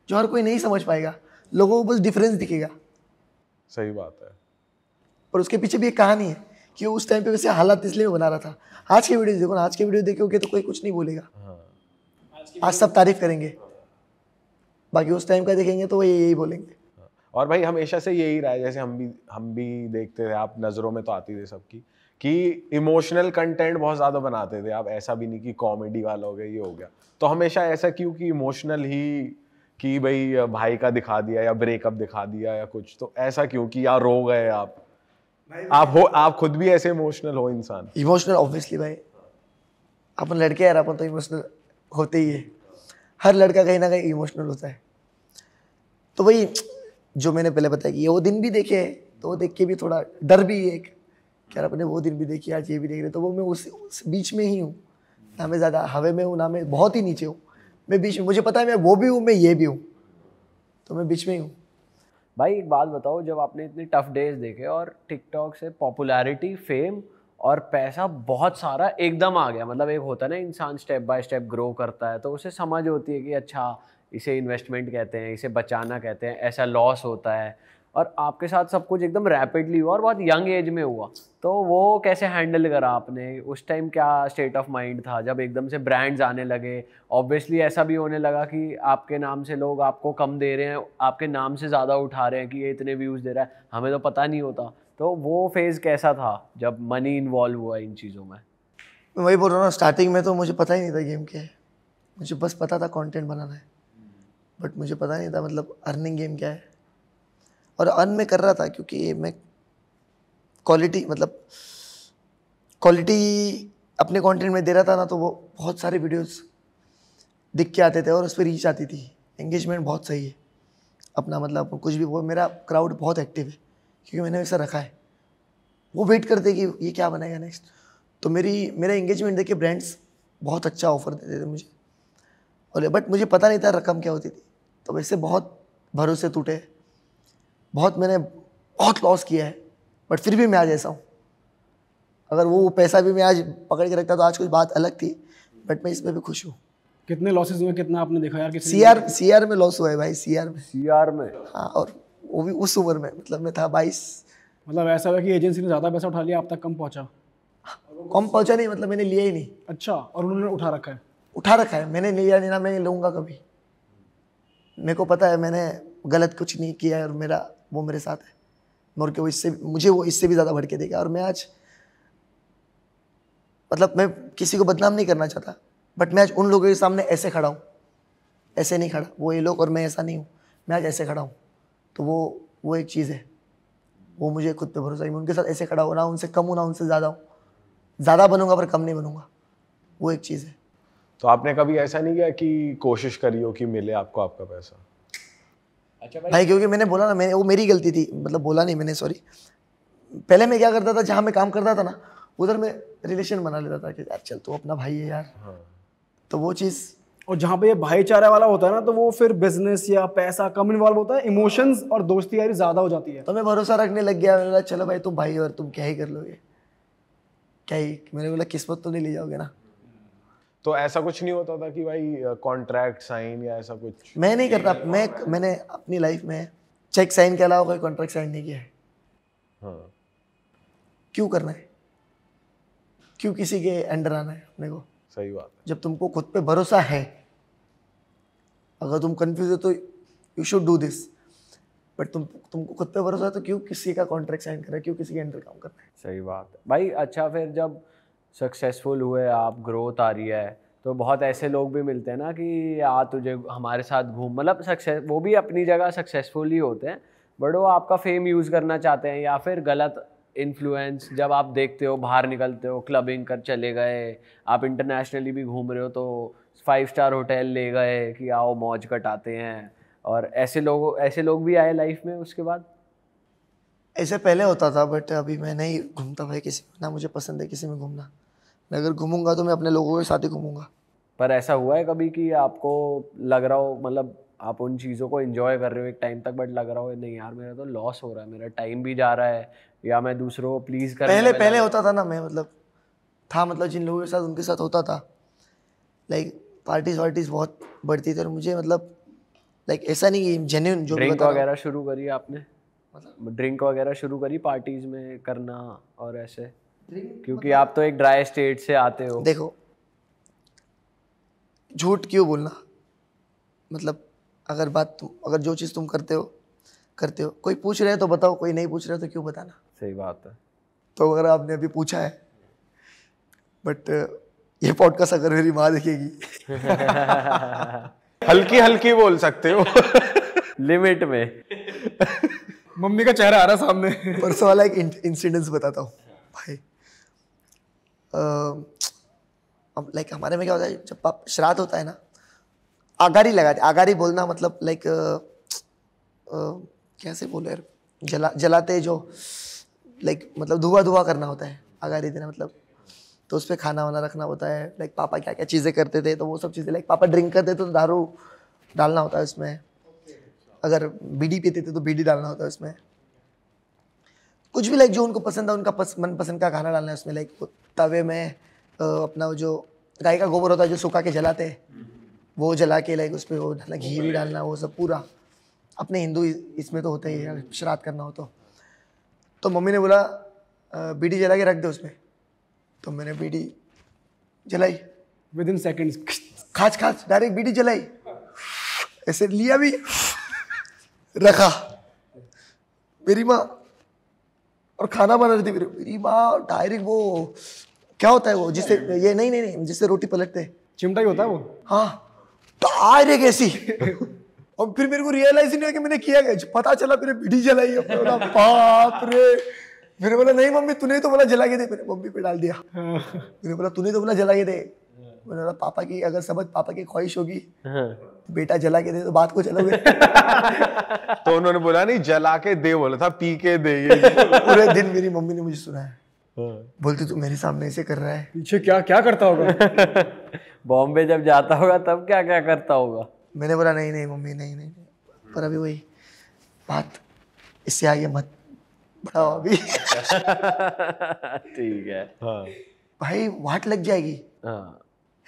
S2: जो हर कोई नहीं समझ पाएगा लोगों को बस डिफरेंस दिखेगा सही बात है पर उसके पीछे भी एक कहानी है कि उस टाइम पे वैसे हालात इसलिए बना रहा था आज की वीडियो देखो ना आज की वीडियो देखोगे तो कोई कुछ नहीं बोलेगा हाँ। आज सब तारीफ करेंगे बाकी उस टाइम का देखेंगे तो वो यही बोलेंगे
S3: और भाई हमेशा से यही रहा है जैसे हम भी हम भी देखते थे आप नज़रों में तो आती थी सबकी कि इमोशनल कंटेंट बहुत ज़्यादा बनाते थे आप ऐसा भी नहीं कि कॉमेडी वाला हो गया ये हो गया तो हमेशा ऐसा क्यों कि इमोशनल ही कि भाई भाई का दिखा दिया या ब्रेकअप दिखा दिया या कुछ तो ऐसा क्यों कि यार रो गए आप आप हो आप खुद भी ऐसे इमोशनल हो इंसान इमोशनल ऑब्वियसली भाई अपन लड़के यार अपन तो इमोशनल
S2: होते ही है हर लड़का कहीं ना कहीं इमोशनल होता है तो वही जो मैंने पहले बताया कि ये वो दिन भी देखे है तो वो देख के भी थोड़ा डर भी है कि यार अपने वो दिन भी देखे आज ये भी देख रहे तो वो मैं उस, उस बीच में ही हूँ ना मैं ज़्यादा हवे में हूँ ना मैं बहुत ही नीचे हूँ मैं बीच में मुझे पता है मैं वो भी हूँ मैं ये भी हूँ तो मैं बीच में ही हूँ
S4: भाई एक बात बताओ जब आपने इतने टफ डेज देखे और टिकटॉक से पॉपुलैरिटी फेम और पैसा बहुत सारा एकदम आ गया मतलब एक होता है ना इंसान स्टेप बाय स्टेप ग्रो करता है तो उसे समझ होती है कि अच्छा इसे इन्वेस्टमेंट कहते हैं इसे बचाना कहते हैं ऐसा लॉस होता है और आपके साथ सब कुछ एकदम रैपिडली हुआ और बहुत यंग एज में हुआ तो वो कैसे हैंडल करा आपने उस टाइम क्या स्टेट ऑफ माइंड था जब एकदम से ब्रांड्स आने लगे ऑब्वियसली ऐसा भी होने लगा कि आपके नाम से लोग आपको कम दे रहे हैं आपके नाम से ज़्यादा उठा रहे हैं कि ये इतने व्यूज़ दे रहा है हमें तो पता नहीं होता तो वो फेज़ कैसा था जब मनी इन्वॉल्व हुआ इन चीज़ों में
S2: मैं वही बोल रहा हूँ स्टार्टिंग में तो मुझे पता ही नहीं था गेम के मुझे बस पता था कंटेंट बनाना है बट मुझे पता नहीं था मतलब अर्निंग गेम क्या है और अर्न में कर रहा था क्योंकि मैं क्वालिटी मतलब क्वालिटी अपने कंटेंट में दे रहा था ना तो वो बहुत सारे वीडियोस दिख के आते थे और उस पर रीच आती थी एंगेजमेंट बहुत सही है अपना मतलब कुछ भी वो मेरा क्राउड बहुत एक्टिव है क्योंकि मैंने वैसा रखा है वो वेट करते कि ये क्या बनाएगा नेक्स्ट तो मेरी मेरा इंगेजमेंट देखे ब्रांड्स बहुत अच्छा ऑफर देते थे मुझे और बट मुझे पता नहीं था रकम क्या होती थी तो वैसे बहुत भरोसे टूटे बहुत मैंने बहुत लॉस किया है बट फिर भी मैं आज ऐसा हूँ अगर वो पैसा भी मैं आज पकड़ के रखता तो आज कुछ बात अलग थी बट मैं इसमें भी खुश हूँ
S1: कितने लॉसेज हुए कितना आपने देखा यार सी आर सी
S2: आर में लॉस हुआ है भाई सी आर में सी आर में हाँ और
S1: वो भी उस उम्र में मतलब मैं था बाईस मतलब ऐसा हुआ कि एजेंसी ने ज़्यादा पैसा उठा लिया आप तक कम पहुँचा कम पहुँचा नहीं मतलब मैंने लिया ही नहीं अच्छा और उन्होंने उठा रखा है उठा रखा
S2: है मैंने लिया नहीं ना मैं लूँगा कभी मेरे को पता है मैंने गलत कुछ नहीं किया है और मेरा वो मेरे साथ है मोर के वो इससे मुझे वो इससे भी ज़्यादा भड़के देगा और मैं आज मतलब मैं किसी को बदनाम नहीं करना चाहता बट मैं आज उन लोगों के सामने ऐसे खड़ा हूँ ऐसे नहीं खड़ा वो ये लोग और मैं ऐसा नहीं हूँ मैं आज ऐसे खड़ा हूँ तो वो वो एक चीज़ है वो मुझे खुद पे भरोसा है मैं उनके साथ ऐसे खड़ा हो ना उनसे कम हो ना उनसे ज़्यादा हो ज़्यादा बनूंगा पर कम नहीं बनूंगा वो एक चीज़ है
S3: तो आपने कभी ऐसा नहीं किया कि कोशिश करी हो कि मिले आपको आपका पैसा
S2: अच्छा भाई, भाई क्योंकि मैंने बोला ना मैंने वो मेरी गलती थी मतलब बोला नहीं मैंने सॉरी पहले मैं क्या करता था जहाँ मैं काम करता था
S1: ना उधर मैं रिलेशन बना लेता था कि यार चल तू तो अपना भाई है यार हाँ। तो वो चीज़ और जहाँ पे ये भाईचारा वाला होता है ना तो वो फिर बिजनेस या पैसा कम इन्वॉल्व होता है इमोशंस और दोस्ती यारी ज्यादा हो जाती है तो मैं भरोसा रखने लग गया मैंने बोला चलो भाई तुम भाई और तुम क्या ही कर लोगे
S2: क्या ही मैंने बोला किस्मत तो नहीं ले जाओगे ना
S3: तो ऐसा कुछ नहीं होता था कि भाई कॉन्ट्रैक्ट साइन या ऐसा कुछ मैं नहीं करता मैं
S2: मैंने अपनी लाइफ में चेक साइन के अलावा कोई कॉन्ट्रैक्ट साइन नहीं किया है हाँ। क्यों करना है क्यों किसी के अंडर आना है अपने को सही बात है जब तुमको खुद पे भरोसा है अगर तुम कंफ्यूज हो तो you should do this but तुम तुमको खुद पे भरोसा है तो क्यों किसी का कॉन्ट्रैक्ट साइन करा क्यों किसी के अंडर काम करना
S4: है सही बात है भाई अच्छा फिर जब सक्सेसफुल हुए आप ग्रोथ आ रही है तो बहुत ऐसे लोग भी मिलते हैं ना कि आ तुझे हमारे साथ घूम मतलब सक्सेस वो भी अपनी जगह सक्सेसफुल ही होते हैं बट वो आपका फेम यूज़ करना चाहते हैं या फिर गलत इन्फ्लुएंस जब आप देखते हो बाहर निकलते हो क्लबिंग कर चले गए आप इंटरनेशनली भी घूम रहे हो तो फाइव स्टार होटल ले गए कि आओ मौज कटाते हैं और ऐसे लोग ऐसे लोग भी आए लाइफ में उसके बाद
S2: ऐसे पहले होता था बट अभी मैं नहीं घूमता भाई किसी ना मुझे पसंद है किसी में घूमना मैं अगर घूमूंगा तो मैं अपने लोगों के साथ ही घूमूंगा
S4: पर ऐसा हुआ है कभी कि आपको लग रहा हो मतलब आप उन चीज़ों को इन्जॉय कर रहे हो एक टाइम तक बट लग रहा हो नहीं यार मेरा तो लॉस हो रहा है मेरा टाइम भी जा रहा है या मैं दूसरों को प्लीज़ कर पहले पहले होता था
S2: ना मैं मतलब था मतलब जिन लोगों के साथ उनके साथ होता था लाइक पार्टीज वार्टीज बहुत बढ़ती थी और मुझे मतलब लाइक ऐसा नहीं कि जेन्यून जो ड्रिंक वगैरह
S4: शुरू करी आपने मतलब ड्रिंक वगैरह शुरू करी पार्टीज में करना और ऐसे क्योंकि मतलब आप तो एक ड्राई स्टेट से आते हो देखो
S2: झूठ क्यों बोलना मतलब अगर बात तुम अगर जो चीज़ तुम करते हो करते हो कोई पूछ रहे हैं तो बताओ कोई नहीं पूछ रहे तो क्यों बताना सही बात है तो अगर आपने अभी पूछा है बट ये पॉडकास्ट अगर मेरी माँ देखेगी
S3: हल्की हल्की बोल सकते हो लिमिट में
S2: मम्मी का चेहरा आ रहा सामने परसों वाला एक इंसिडेंस बताता हूँ भाई लाइक हमारे में क्या होता है जब पाप श्राद्ध होता है ना आगारी लगाते आगारी बोलना मतलब लाइक कैसे बोले यार जला जलाते जो लाइक मतलब धुआं धुआं करना होता है आगारी देना मतलब तो उस पर खाना वाना रखना होता है लाइक पापा क्या क्या चीज़ें करते थे तो वो सब चीज़ें लाइक पापा ड्रिंक करते थे तो दारू डालना होता है उसमें अगर बीडी पीते थे तो बीडी डालना होता है उसमें कुछ भी लाइक जो उनको पसंद है उनका पस, मनपसंद का खाना डालना है उसमें लाइक तवे में अपना जो गाय का गोबर होता है जो सुखा के जलाते हैं वो जला के लाइक उस पर वो डालना oh घी भी डालना वो सब पूरा अपने हिंदू इसमें तो होता ही है hmm. श्राद्ध करना हो तो तो मम्मी ने बोला बीडी जला के रख दे उसमें तो मैंने बीडी जलाई विद इन सेकेंड खाच खाच डायरेक्ट बीडी जलाई ऐसे लिया भी रखा मेरी माँ और खाना बना रही थी मेरी मेरी माँ डायरेक्ट वो क्या होता है वो जिससे ये नहीं नहीं नहीं जिससे रोटी पलटते चिमटा ही होता है वो हाँ तो तार एक ऐसी और फिर मेरे को रियलाइज नहीं हुआ कि मैंने किया गया पता चला मेरे बीड़ी जलाई बाप रे मैंने बोला नहीं मम्मी तूने तो बोला जला के दे मेरे मम्मी पे डाल दिया मैंने बोला तूने तो बोला जला के दे मैंने बोला पापा की अगर समझ पापा की ख्वाहिश होगी
S3: तो
S2: बेटा जला के दे तो बात को चला गया
S3: तो उन्होंने बोला नहीं जला के दे बोला था पी के दे पूरे
S2: दिन मेरी मम्मी ने मुझे सुना है हाँ। बोलते तू मेरे सामने ऐसे कर रहा है
S3: पीछे क्या क्या करता होगा
S4: बॉम्बे जब जाता होगा तब क्या क्या करता होगा
S2: मैंने बोला नहीं नहीं मम्मी नहीं नहीं, पर अभी वही बात इससे आगे मत बढ़ाओ अभी
S4: ठीक है हाँ।
S2: भाई वाट लग जाएगी हाँ।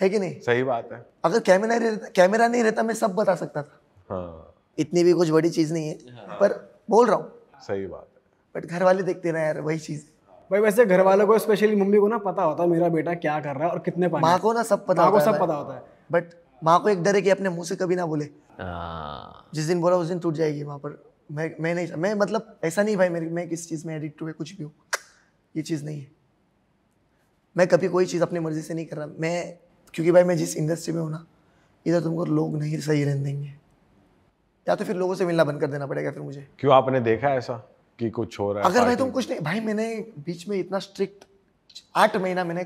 S2: है कि नहीं सही बात है अगर कैमरा तो नहीं कैमरा नहीं रहता मैं सब बता सकता था हाँ। इतनी भी कुछ बड़ी चीज नहीं है
S3: हाँ। पर बोल रहा हूँ सही बात है
S1: बट घर वाले देखते ना यार वही चीज भाई वैसे घर वालों को स्पेशली मम्मी को ना पता होता है मेरा बेटा क्या कर रहा है और कितने पानी माँ को ना सब
S2: पता को सब पता
S1: होता है बट
S2: माँ को एक डर है कि अपने मुंह से कभी ना बोले जिस दिन बोला उस दिन टूट जाएगी वहाँ पर मैं मैं नहीं मैं मतलब ऐसा नहीं भाई मेरे मैं किस चीज़ में एडिक्ट हुए कुछ भी हूँ ये चीज़ नहीं है मैं कभी कोई चीज़ अपनी मर्जी से नहीं कर रहा मैं क्योंकि भाई मैं जिस इंडस्ट्री में हूँ ना इधर तुमको लोग नहीं सही रहने देंगे या तो फिर लोगों से मिलना बंद कर देना पड़ेगा फिर मुझे
S3: क्यों आपने देखा ऐसा कि कुछ हो रहा है अगर भाई तुम
S2: कुछ नहीं भाई मैंने बीच में इतना स्ट्रिक्ट आठ महीना मैंने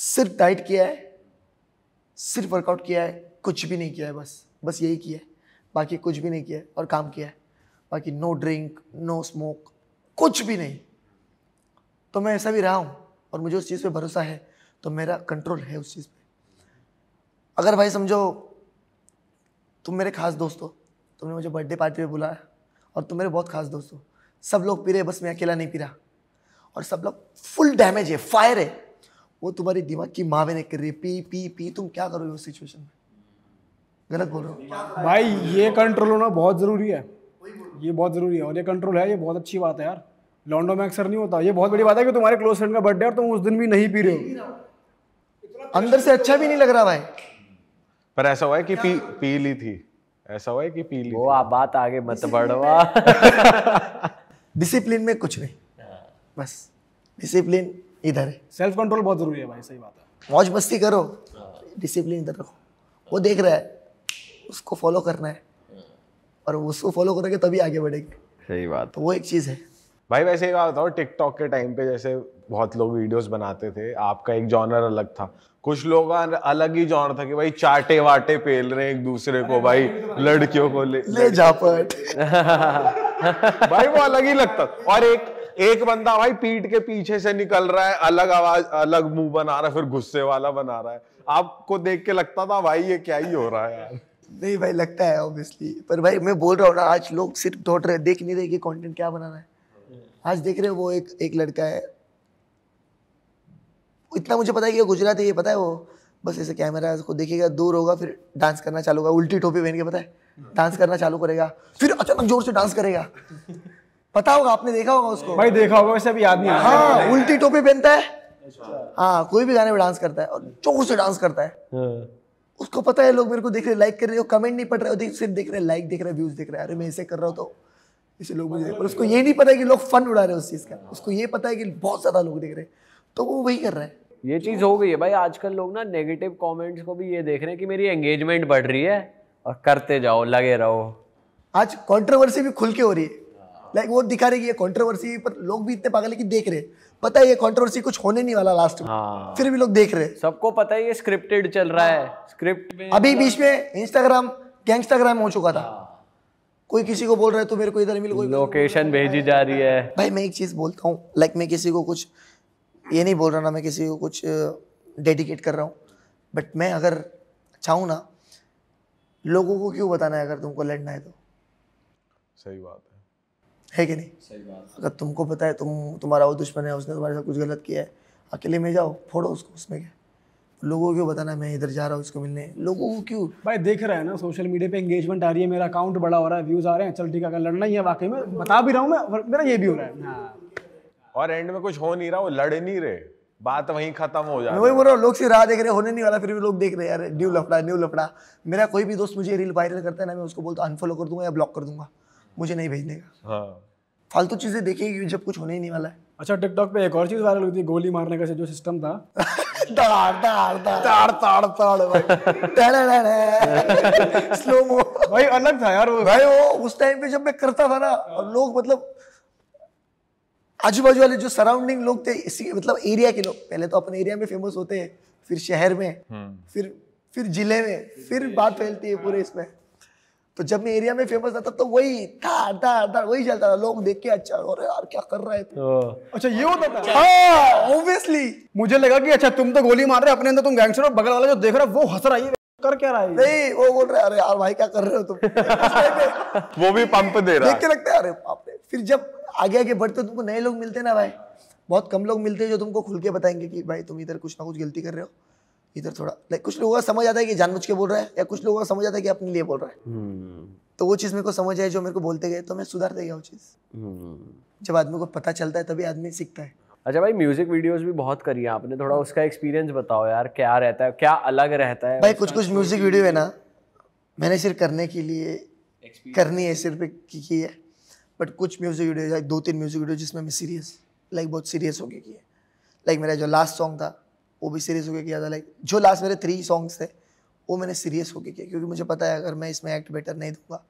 S2: सिर्फ डाइट किया है सिर्फ वर्कआउट किया है कुछ भी नहीं किया है बस बस यही किया है बाकी कुछ भी नहीं किया है और काम किया है बाकी नो ड्रिंक नो स्मोक कुछ भी नहीं तो मैं ऐसा भी रहा हूँ और मुझे उस चीज़ पे भरोसा है तो मेरा कंट्रोल है उस चीज़ पे अगर भाई समझो तुम मेरे खास दोस्त हो तुमने मुझे बर्थडे पार्टी पे बुलाया और तुम मेरे बहुत खास दोस्त हो सब लोग पी रहे बस मैं अकेला नहीं पी रहा और सब लोग फुल डैमेज है फायर है वो तुम्हारी दिमाग की माँ नहीं कर रही पी पी पी तुम क्या करोगे उस सिचुएशन
S1: में गलत बोल रहे हो भाई ये कंट्रोल होना बहुत ज़रूरी है ये बहुत ज़रूरी है और ये कंट्रोल है ये बहुत अच्छी बात है यार लॉन्डो में अक्सर नहीं होता ये बहुत बड़ी बात है कि तुम्हारे क्लोज फ्रेंड का बर्थडे और तुम उस दिन भी नहीं पी रहे हो अंदर से अच्छा भी नहीं लग रहा भाई
S3: पर ऐसा हुआ है कि पी पी ली थी ऐसा हुआ है कि पी ली वो आप बात आगे मत बढ़वा
S2: डिसिप्लिन में कुछ नहीं हाँ। बस डिसिप्लिन इधर है सेल्फ कंट्रोल बहुत जरूरी है भाई सही बात है मौज मस्ती करो डिसिप्लिन हाँ। इधर रखो वो देख रहा है उसको फॉलो करना है हाँ। और उसको फॉलो करोगे तभी
S3: आगे बढ़ेंगे सही बात तो वो एक चीज़ है भाई वैसे एक बात बताओ टिकटॉक के टाइम पे जैसे बहुत लोग वीडियोस बनाते थे आपका एक जॉनर अलग था कुछ लोग अलग ही जॉन था कि भाई चाटे वाटे पेल रहे एक दूसरे को तो भाई लड़कियों तो को ले ले भाई वो अलग ही लगता और एक एक बंदा भाई पीठ के पीछे से निकल रहा है अलग आवाज अलग मुंह बना रहा है फिर गुस्से वाला बना रहा है आपको देख के लगता था भाई ये क्या ही हो रहा है यार
S2: नहीं भाई लगता है ऑब्वियसली पर भाई मैं बोल रहा हूँ ना आज लोग सिर्फ दौड़ रहे देख नहीं रहे कि कंटेंट क्या बना रहा है आज देख रहे हो वो एक एक लड़का है इतना मुझे पता है कि गुजरात है ये पता है वो बस ऐसे कैमरा को देखेगा दूर होगा फिर डांस करना चालू होगा उल्टी टोपी पहन के पता है डांस करना चालू करेगा फिर अचानक जोर से डांस करेगा पता होगा आपने देखा होगा उसको
S1: भाई देखा होगा वैसे भी याद नहीं हाँ
S2: उल्टी टोपी पहनता है हाँ कोई भी गाने में डांस करता है और जोर से डांस करता है हाँ। उसको पता है लोग मेरे को देख रहे लाइक कर रहे हो कमेंट नहीं पढ़ रहे हो देख सिर्फ देख रहे लाइक देख रहे व्यूज देख रहे हैं अरे मैं ऐसे कर रहा हूँ तो इसे लोग मुझे पर उसको ये नहीं पता है कि लोग फन उड़ा रहे हैं उस चीज़ का उसको ये पता है कि बहुत ज़्यादा लोग देख रहे
S4: हैं तो वो वही कर रहा है ये चीज़ हो गई है भाई आजकल लोग ना नेगेटिव कमेंट्स को भी ये देख रहे हैं कि मेरी एंगेजमेंट बढ़ रही है और करते जाओ लगे रहो आज कंट्रोवर्सी भी
S2: खुल के हो रही है लाइक like, वो दिखा रही है कंट्रोवर्सी पर लोग भी इतने पागल है कि देख रहे पता है ये कंट्रोवर्सी कुछ होने नहीं वाला लास्ट में हाँ। फिर भी लोग देख रहे
S4: सबको पता है ये स्क्रिप्टेड चल रहा है स्क्रिप्ट
S2: में अभी बीच में इंस्टाग्राम गैंगस्टाग्राम हो चुका था हाँ। कोई किसी को बोल रहा है तो मेरे
S4: को इधर मिल कोई लोकेशन भेजी जा रही है
S2: भाई मैं एक चीज बोलता हूँ लाइक मैं किसी को कुछ ये नहीं बोल रहा ना मैं किसी को कुछ डेडिकेट कर रहा हूँ बट मैं अगर चाहूँ ना लोगों को क्यों बताना है अगर तुमको लड़ना है तो सही बात है है कि नहीं
S4: सही बात अगर
S2: तुमको पता है तुम तुम्हारा वो दुश्मन है उसने तुम्हारे साथ कुछ गलत किया है
S1: अकेले में जाओ फोड़ो उसको उसमें
S2: क्या लोगों को क्यों बताना मैं इधर जा रहा हूँ उसको मिलने
S1: लोगों को क्यों भाई देख रहा है ना सोशल मीडिया पे एंगेजमेंट आ रही है मेरा अकाउंट बड़ा हो रहा है व्यूज आ रहे हैं चल ठीक है अगर लड़ना ही है वाकई में बता भी रहा हूँ मैं मेरा ये भी हो रहा है
S3: हाँ और एंड में कुछ हो नहीं रहा वो लड़ नहीं रहे बात वहीं खत्म हो जाए वही बोल रहा हूँ लोग
S1: सिर्फ राह देख रहे होने नहीं वाला फिर भी लोग देख रहे यार न्यू लफड़ा
S2: न्यू लफड़ा मेरा कोई भी दोस्त मुझे रील वायरल करता है ना मैं उसको बोलता हूँ अनफॉलो कर दूंगा या ब्लॉक कर दूंगा मुझे नहीं
S1: भेजने का हाँ। फालतू चीज़ें देखेगी जब कुछ होने ही नहीं वाला है अच्छा टिकटॉक पे एक और चीज़ वायरल हुई थी गोली मारने का जो सिस्टम था
S2: स्लो मो भाई अलग था यार वो भाई वो उस टाइम पे जब मैं करता था ना हाँ। लोग मतलब आजू बाजू वाले जो सराउंडिंग लोग थे इसी मतलब एरिया के लोग पहले तो अपने एरिया में फेमस होते हैं फिर शहर में हम्म। फिर फिर जिले में फिर बात फैलती है पूरे इसमें तो जब मैं एरिया में फेमस था तो वही धार
S1: धार धार वही चलता
S2: था लोग देख के अच्छा और यार क्या कर रहा है
S3: तो।
S1: अच्छा ये होता
S2: था हाँ
S1: ऑब्वियसली मुझे लगा कि अच्छा तुम तो गोली मार रहे अपने अंदर तुम गैंगस्टर और बगल वाला जो देख रहा है वो हंस रहा है कर क्या रहा है नहीं वो बोल रहा है अरे यार भाई क्या कर रहे हो तुम वो भी पंप दे रहा है देख के
S2: लगता है अरे पापे फिर जब आगे आगे बढ़ते तुमको नए लोग मिलते ना भाई बहुत कम लोग मिलते हैं जो तुमको खुल के बताएंगे कि भाई तुम इधर कुछ ना कुछ गलती कर रहे हो इधर थोड़ा लाइक कुछ लोगों का समझ आता है कि जानबूझ के बोल रहा है या कुछ लोगों का समझ आता है कि अपने लिए बोल रहा है हम्म। तो वो चीज़ मेरे को समझ आई जो मेरे को बोलते गए तो मैं सुधार देगा वो चीज़
S4: हम्म।
S2: जब आदमी को पता चलता है तभी आदमी सीखता है
S4: अच्छा भाई म्यूजिक वीडियोस भी बहुत करी है आपने थोड़ा हाँ। उसका एक्सपीरियंस बताओ यार क्या रहता है क्या अलग रहता है भाई कुछ कुछ
S2: म्यूजिक वीडियो है ना मैंने सिर्फ करने के लिए करनी है सिर्फ की है बट कुछ म्यूज़िक वीडियो लाइक दो तीन म्यूज़िक वीडियो जिसमें मैं सीरियस लाइक बहुत सीरियस होके किए लाइक मेरा जो लास्ट सॉन्ग था वो भी सीरियस होके किया था लाइक जो लास्ट मेरे थ्री सॉन्ग्स थे वो मैंने सीरियस होके किया क्योंकि मुझे पता है अगर मैं इसमें एक्ट बेटर नहीं दूंगा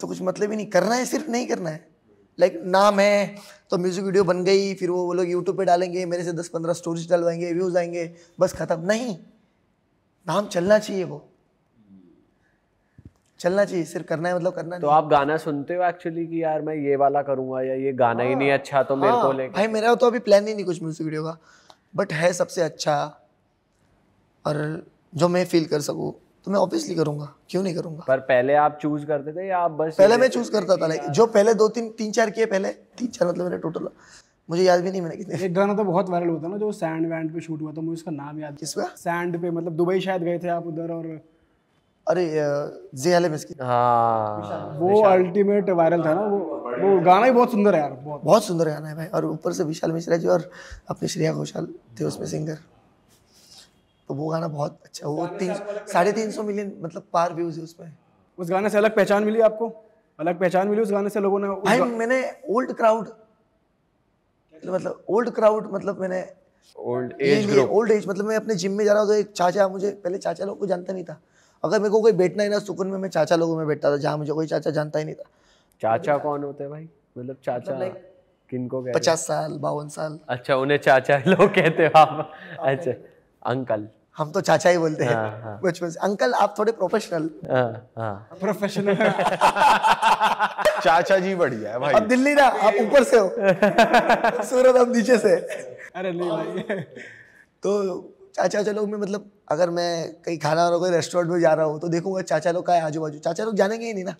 S2: तो कुछ मतलब ही नहीं करना है सिर्फ नहीं करना है लाइक like, नाम है तो म्यूज़िक वीडियो बन गई फिर वो वो लोग यूट्यूब पे डालेंगे मेरे से दस पंद्रह स्टोरीज डालवाएंगे व्यूज़ आएंगे बस ख़त्म नहीं नाम चलना चाहिए वो
S4: चलना चाहिए सिर्फ करना है मतलब करना तो आप गाना सुनते हो एक्चुअली कि यार मैं ये वाला करूंगा या ये गाना ही नहीं हाँ, अच्छा तो मेरे को हाँ, ले भाई मेरा तो अभी प्लान ही नहीं कुछ म्यूजिक वीडियो का बट है सबसे अच्छा और
S2: जो मैं फील कर सकूँ तो मैं ऑब्वियसली करूंगा क्यों नहीं करूंगा
S4: पर पहले आप चूज करते थे या आप बस पहले मैं
S1: चूज करता था लाइक जो पहले दो तीन तीन चार किए पहले तीन चार मतलब मेरे टोटल मुझे याद भी नहीं मैंने कितने एक गाना तो बहुत वायरल होता ना जो सैंड वैंड पे शूट हुआ था मुझे उसका नाम याद किस पे सैंड पे मतलब दुबई शायद गए थे आप उधर और अरे जेहलम इसकी
S3: हाँ वो
S2: अल्टीमेट वायरल था ना वो वो गाना ही बहुत सुंदर है यार बहुत, बहुत सुंदर गाना है भाई और ऊपर से विशाल मिश्रा जी और अपने श्रेया घोषाल थे उसमें सिंगर तो वो गाना बहुत अच्छा वो तीन
S1: साढ़े तीन सौ मिलियन मतलब पार व्यूज है उसमें उस गाने से अलग पहचान मिली आपको अलग पहचान मिली उस गाने से लोगों ने भाई मैंने ओल्ड क्राउड मतलब
S2: ओल्ड क्राउड मतलब मैंने
S4: ओल्ड एज ओल्ड
S2: एज मतलब मैं अपने जिम में जा रहा हूँ तो एक चाचा मुझे पहले चाचा लोग को जानता नहीं था अगर मेरे को कोई बैठना ही ना सुकून में मैं चाचा लोगों में बैठता था जहाँ मुझे कोई चाचा जानता ही नहीं
S4: था चाचा कौन
S2: होते भाई मतलब चाचा मतलब किनको कहते पचास साल बावन साल
S4: अच्छा उन्हें चाचा लोग कहते हो आप हाँ। अच्छा अंकल हम तो चाचा ही बोलते हैं हाँ, हाँ।
S2: बचपन से अंकल आप थोड़े प्रोफेशनल प्रोफेशनल
S3: चाचा जी बढ़िया है भाई अब दिल्ली ना
S2: आप ऊपर से हो सूरत हम नीचे से
S1: अरे नहीं भाई
S2: तो चाचा चलो मैं मतलब अगर मैं कहीं खाना वाना कोई रेस्टोरेंट में जा रहा हूँ तो देखूंगा चाचा लोग का है आजू बाजू चाचा लोग जानेंगे ही नहीं ना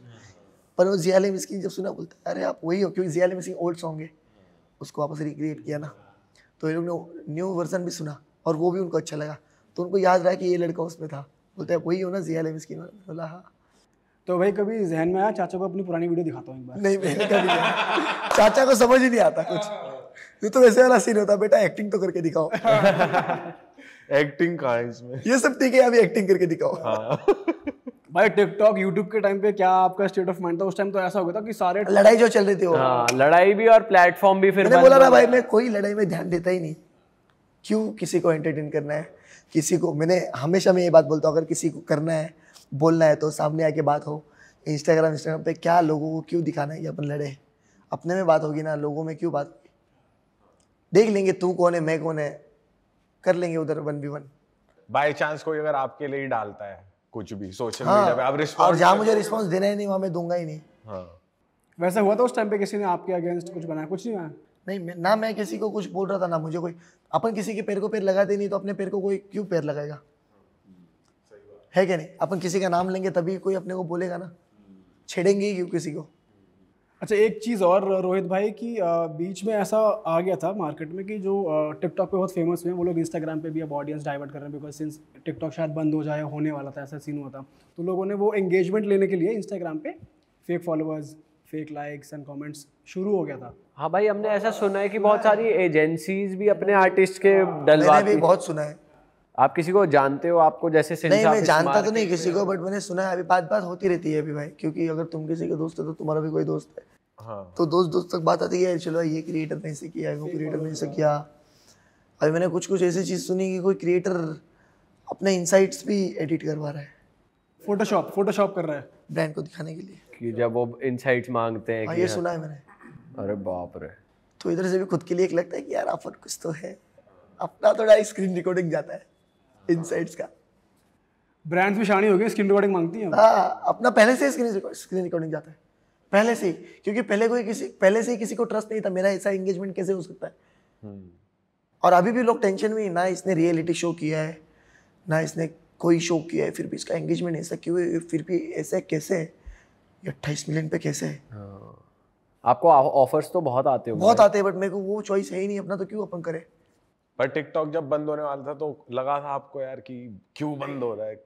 S2: पर वो जिया मिसकी जब सुना बोलता अरे आप वही हो क्योंकि जिया मिसकी ओल्ड सॉन्ग है उसको वापस रिक्रिएट किया ना तो ये लोग ने न्यू वर्जन भी सुना और वो भी उनको अच्छा लगा तो उनको याद रहा कि ये लड़का
S1: उसमें था बोलते आप वही हो ना जिया मिसकी बोला हाँ तो भाई कभी जहन में आया चाचा को अपनी पुरानी वीडियो दिखाता हूँ नहीं मैंने कभी चाचा को समझ ही नहीं आता कुछ ये तो वैसे वाला सीन होता बेटा एक्टिंग तो करके दिखाओ
S3: एक्टिंग कहा इसमें ये
S1: सब ठीक है अभी एक्टिंग करके दिखाओ हाँ। भाई टिकटॉक यूट्यूब के टाइम पे क्या आपका स्टेट ऑफ माइंड था उस टाइम तो
S4: ऐसा हो गया था कि सारे लड़ाई जो
S1: चल रही
S2: थी वो हाँ,
S4: लड़ाई भी और प्लेटफॉर्म भी फिर बोला ना भाई
S1: मैं कोई लड़ाई
S2: में ध्यान देता ही नहीं क्यों किसी को एंटरटेन करना है किसी को मैंने हमेशा मैं ये बात बोलता हूँ अगर किसी को करना है बोलना है तो सामने आके बात हो इंस्टाग्राम इंस्टाग्राम पे क्या लोगों को क्यों दिखाना है कि अपन लड़े अपने में बात होगी ना लोगों में क्यों बात देख लेंगे तू कौन है मैं कौन है कर लेंगे उधर one B one
S3: by chance कोई अगर आपके लिए डालता है कुछ भी सोशल हाँ, मीडिया पे आप रिस्पॉन्स और जहाँ मुझे रिस्पॉन्स
S1: देना ही नहीं वहाँ मैं दूंगा ही नहीं हाँ वैसा हुआ था उस टाइम पे किसी ने आपके अगेंस्ट कुछ बनाया कुछ नहीं बनाया नहीं मैं, ना मैं किसी को कुछ
S2: बोल रहा था ना मुझे कोई अपन किसी के पैर को पैर लगाते नहीं तो अपने पैर को कोई क्यों पैर लगाएगा
S1: सही बात है क्या नहीं अपन किसी का नाम लेंगे तभी कोई अपने को बोलेगा ना छेड़ेंगे ही क्यों किसी को अच्छा एक चीज़ और रोहित भाई की बीच में ऐसा आ गया था मार्केट में कि जो टिकटॉक पे बहुत फेमस हुए वो लोग इंस्टाग्राम पे भी अब ऑडियंस डाइवर्ट कर रहे हैं बिकॉज सिंस टिकटॉक शायद बंद हो जाए होने वाला था ऐसा सीन हुआ था तो लोगों ने वो एंगेजमेंट लेने के लिए इंस्टाग्राम पे fake followers fake likes and comments शुरू हो गया था
S4: हाँ भाई हमने ऐसा सुना है कि बहुत सारी एजेंसीज भी अपने आर्टिस्ट के हाँ। डलवाती भी बहुत सुना है आप किसी को जानते हो आपको जैसे नहीं मैं जानता तो नहीं
S2: किसी को बट मैंने सुना है अभी बात बात होती रहती है अभी भाई क्योंकि अगर तुम किसी के दोस्त हो तो तुम्हारा भी कोई दोस्त है हाँ। तो दोस्त दोस्त तक बात आती है चलो ये क्रिएटर ने इसे किया वो क्रिएटर ने इसे किया अभी मैंने कुछ कुछ ऐसी चीज़ सुनी कि कोई क्रिएटर अपने इनसाइट्स भी एडिट करवा रहा है फोटोशॉप फोटोशॉप कर रहा है ब्रांड को दिखाने के लिए
S4: कि जब वो इनसाइट्स मांगते हैं हाँ, ये हाँ। सुना है मैंने अरे बाप रे
S2: तो इधर से भी खुद के लिए एक लगता है कि यार ऑफर कुछ तो है अपना थोड़ा स्क्रीन रिकॉर्डिंग जाता है इनसाइट्स का ब्रांड्स भी शानी हो गए स्क्रीन रिकॉर्डिंग मांगती है हाँ अपना पहले से स्क्रीन रिकॉर्डिंग जाता है पहले से ही क्योंकि पहले कोई किसी पहले से ही किसी को ट्रस्ट नहीं था मेरा ऐसा एंगेजमेंट कैसे हो सकता है हम्म। और अभी भी लोग टेंशन में ना इसने रियलिटी शो किया है ना इसने कोई शो किया है फिर भी इसका एंगेजमेंट ऐसा क्यों है फिर भी ऐसा कैसे है अट्ठाईस मिलियन पे
S3: कैसे है हाँ।
S4: आपको ऑफर्स तो बहुत आते हो बहुत आते हैं बट मेरे को वो चॉइस है ही नहीं अपना तो
S3: क्यों अपन करे पर टिकटॉक जब बंद होने वाला था तो लगा था आपको यार कि क्यों बंद हो रहा है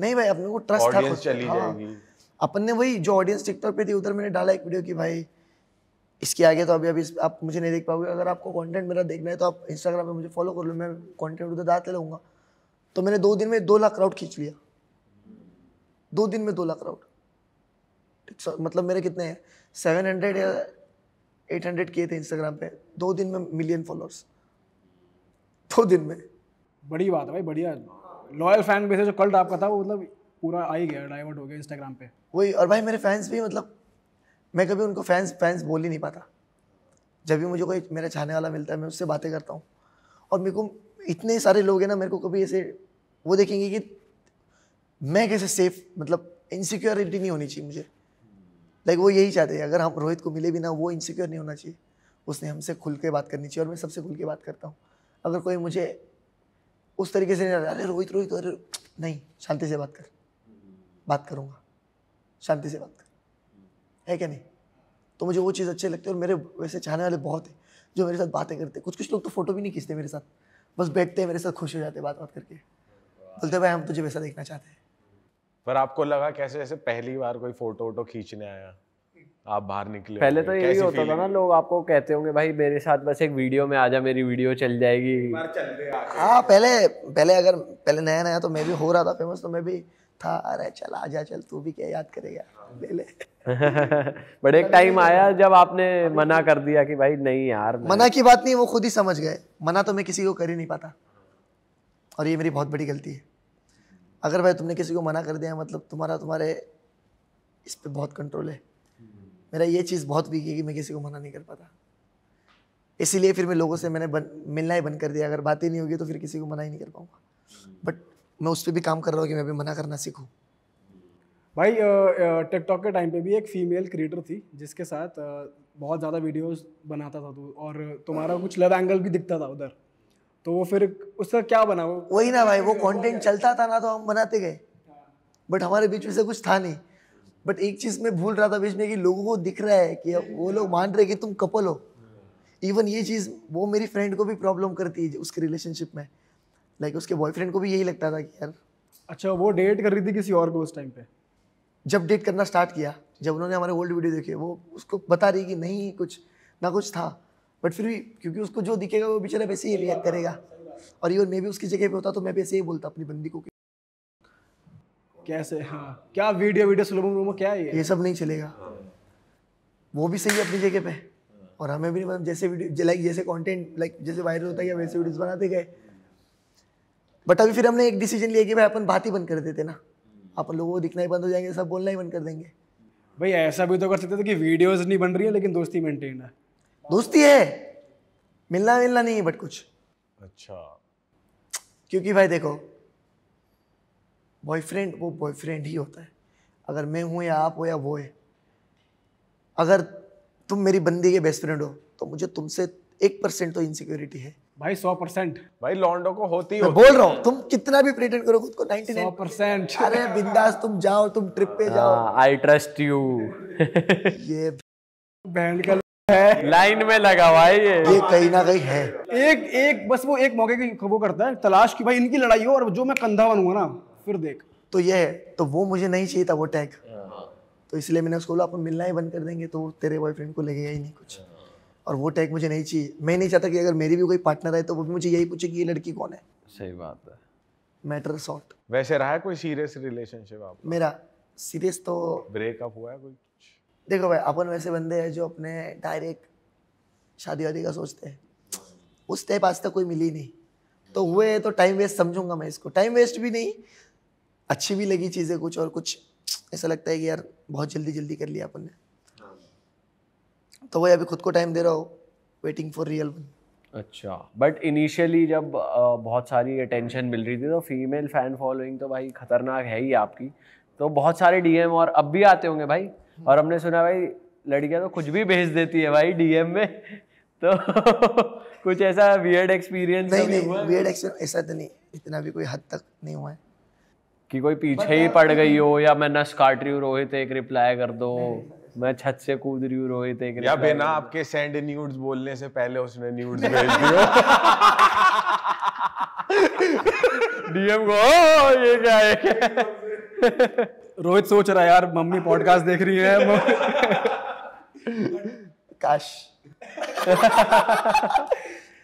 S2: नहीं भाई अपने को ट्रस्ट था चली हाँ, जाएगी अपन ने वही जो ऑडियंस टिकटॉक पे थी उधर मैंने डाला एक वीडियो कि भाई इसके आगे तो अभी अभी आप मुझे नहीं देख पाओगे अगर आपको कंटेंट मेरा देखना है तो आप इंस्टाग्राम पे मुझे फॉलो कर लो मैं कंटेंट उधर डालते रहूँगा तो मैंने दो दिन में दो लाख क्राउड खींच लिया दो दिन में दो लाख क्राउड मतलब मेरे कितने हैं सेवन हंड्रेड या एट हंड्रेड किए थे इंस्टाग्राम पे दो दिन में मिलियन
S1: फॉलोअर्स दो दिन में बड़ी बात है भाई बढ़िया लॉयल फैन बेस जो कल्ट आपका था वो मतलब पूरा आ ही गया डाइवर्ट हो गया इंस्टाग्राम पे वही और भाई मेरे फैंस भी मतलब
S2: मैं कभी उनको फैंस फैंस बोल ही नहीं पाता जब भी मुझे कोई मेरा चाहने वाला मिलता है मैं उससे बातें करता हूँ और मेरे को इतने सारे लोग हैं ना मेरे को कभी ऐसे वो देखेंगे कि मैं कैसे सेफ मतलब इनसिक्योरिटी नहीं होनी चाहिए मुझे लाइक वो यही चाहते हैं अगर हम रोहित को मिले भी ना वो इनसिक्योर नहीं होना चाहिए उसने हमसे खुल के बात करनी चाहिए और मैं सबसे खुल के बात करता हूँ अगर कोई मुझे उस तरीके से नहीं अरे रोहित रोहित अरे नहीं शांति से बात कर बात करूँगा शांति से बात कर है क्या नहीं तो मुझे वो चीज़ अच्छी लगती है और मेरे वैसे चाहने वाले बहुत हैं जो मेरे साथ बातें करते कुछ कुछ लोग तो फोटो भी नहीं खींचते मेरे साथ बस बैठते हैं मेरे साथ खुश हो जाते बात बात करके बोलते भाई हम
S4: तुझे वैसा देखना चाहते हैं
S3: पर आपको लगा कैसे जैसे पहली बार कोई फोटो वोटो खींचने आया आप बाहर निकले पहले तो यही होता था ना
S4: लोग आपको कहते होंगे भाई मेरे साथ बस एक वीडियो में आजा मेरी वीडियो चल जाएगी हाँ पहले पहले अगर पहले नया नया तो मैं भी
S2: हो रहा था फेमस तो मैं भी था अरे चल आ जा चल तू भी क्या याद करेगा ले ले
S4: बट एक टाइम आया जब आपने मना कर दिया कि भाई नहीं यार मना की बात नहीं वो
S2: खुद ही समझ गए मना तो मैं किसी को कर ही नहीं पाता
S4: और ये मेरी बहुत बड़ी गलती है
S2: अगर भाई तुमने किसी को मना कर दिया मतलब तुम्हारा तुम्हारे इस पर बहुत कंट्रोल है मेरा ये चीज़ बहुत वीक है कि मैं किसी को मना नहीं कर पाता इसीलिए फिर मैं लोगों से मैंने बन, मिलना ही बंद कर दिया अगर बातें नहीं होगी तो फिर किसी को मना ही नहीं कर पाऊंगा बट मैं उस पर भी काम कर रहा हूँ कि मैं भी मना करना सीखूँ
S1: भाई टिकटॉक के टाइम पे भी एक फीमेल क्रिएटर थी जिसके साथ बहुत ज़्यादा वीडियोस बनाता था तू और तुम्हारा कुछ लव एंगल भी दिखता था उधर तो वो फिर उसका क्या बना वही ना भाई वो कंटेंट
S2: चलता था ना तो हम बनाते गए बट हमारे बीच में से कुछ था नहीं बट एक चीज़ मैं भूल रहा था बीच में कि लोगों को दिख रहा है कि वो लोग मान रहे कि तुम कपल हो इवन ये चीज़ वो मेरी फ्रेंड को भी प्रॉब्लम करती है उसके रिलेशनशिप में लाइक like, उसके बॉयफ्रेंड को भी यही लगता था कि यार अच्छा वो डेट कर रही थी किसी और को उस टाइम पे जब डेट करना स्टार्ट किया जब उन्होंने हमारे ओल्ड वीडियो देखे वो उसको बता रही कि नहीं कुछ ना कुछ था बट फिर भी क्योंकि उसको जो दिखेगा वो बेचारा वैसे ही रिएक्ट करेगा और इवन मैं भी उसकी जगह पे होता तो मैं भी ऐसे ही बोलता अपनी बंदी को
S1: कैसे हाँ क्या वीडियो वीडियो स्लोमो क्या है ये सब नहीं चलेगा
S2: वो भी सही है अपनी जगह पे और हमें भी मतलब जैसे वीडियो लाइक जैसे कंटेंट लाइक जैसे वायरल होता है या वैसे वीडियोस बनाते गए बट अभी फिर हमने एक डिसीजन लिया कि भाई अपन बात ही बंद कर देते ना अपन लोगों को दिखना ही बंद हो जाएंगे सब बोलना ही बंद कर देंगे
S1: भाई ऐसा भी तो कर सकते थे कि वीडियोस नहीं बन रही है लेकिन दोस्ती मेंटेन है दोस्ती है मिलना मिलना नहीं है बट कुछ अच्छा क्योंकि भाई देखो
S2: बॉयफ्रेंड वो बॉयफ्रेंड ही होता है अगर मैं हूँ या आप हो या वो है अगर तुम मेरी बंदी के बेस्ट फ्रेंड हो तो मुझे तुमसे एक परसेंट तो
S4: इनसिक्योरिटी है
S3: भाई सौ परसेंट भाई लॉन्डो को होती मैं बोल रहा हूँ तुम
S1: कितना भी प्रेटेंड करो खुद को नाइनटी सौ परसेंट अरे बिंदास तुम जाओ तुम ट्रिप पे
S2: जाओ
S4: आई ट्रस्ट यू
S1: ये बैंड का है
S4: लाइन में लगा हुआ है ये ये कहीं ना कहीं है
S1: एक एक बस वो एक मौके की वो करता है तलाश की भाई इनकी लड़ाई हो और जो मैं कंधा बनूंगा ना फिर देख तो ये है तो वो मुझे नहीं चाहिए था वो टैग हाँ। तो इसलिए मैंने उसको बोला अपन
S2: मिलना ही बंद कर देंगे तो तेरे बॉयफ्रेंड को लगेगा ही नहीं कुछ और वो टैग मुझे नहीं चाहिए मैं नहीं चाहता कि अगर मेरी भी कोई पार्टनर आए तो वो भी मुझे यही पूछे कि ये लड़की कौन है सही बात है मैटर सॉर्ट
S3: वैसे रहा है कोई सीरियस रिलेशनशिप आप मेरा सीरियस तो ब्रेकअप हुआ है कोई
S2: देखो भाई अपन वैसे बंदे हैं जो अपने डायरेक्ट शादी वादी का सोचते हैं उस टाइप आज तक कोई मिली नहीं तो हुए तो टाइम वेस्ट समझूंगा मैं इसको टाइम वेस्ट भी नहीं अच्छी भी लगी चीज़ें कुछ और कुछ ऐसा लगता है कि यार बहुत जल्दी जल्दी कर लिया अपन ने तो वही अभी खुद को टाइम दे रहा हो वेटिंग फॉर रियल वन
S4: अच्छा बट इनिशियली जब बहुत सारी अटेंशन मिल रही थी तो फीमेल फैन फॉलोइंग तो भाई खतरनाक है ही आपकी तो बहुत सारे डीएम और अब भी आते होंगे भाई और हमने सुना भाई लड़कियां तो कुछ भी भेज देती है भाई डीएम में तो कुछ ऐसा वियर्ड एक्सपीरियंस नहीं नहीं वियर्ड एक्सपीरियंस ऐसा तो नहीं इतना
S2: भी कोई हद तक नहीं हुआ है
S4: कि कोई पीछे ही पड़ गई हो या मैं नस काट रही हूँ रोहित एक रिप्लाई कर दो मैं छत से कूद रही हूँ रोहित एक या बिना
S3: आपके सेंड न्यूड्स बोलने से पहले उसने न्यूड्स भेज दिया
S4: डीएम को ये
S1: क्या है रोहित सोच रहा है यार मम्मी पॉडकास्ट देख रही है
S2: काश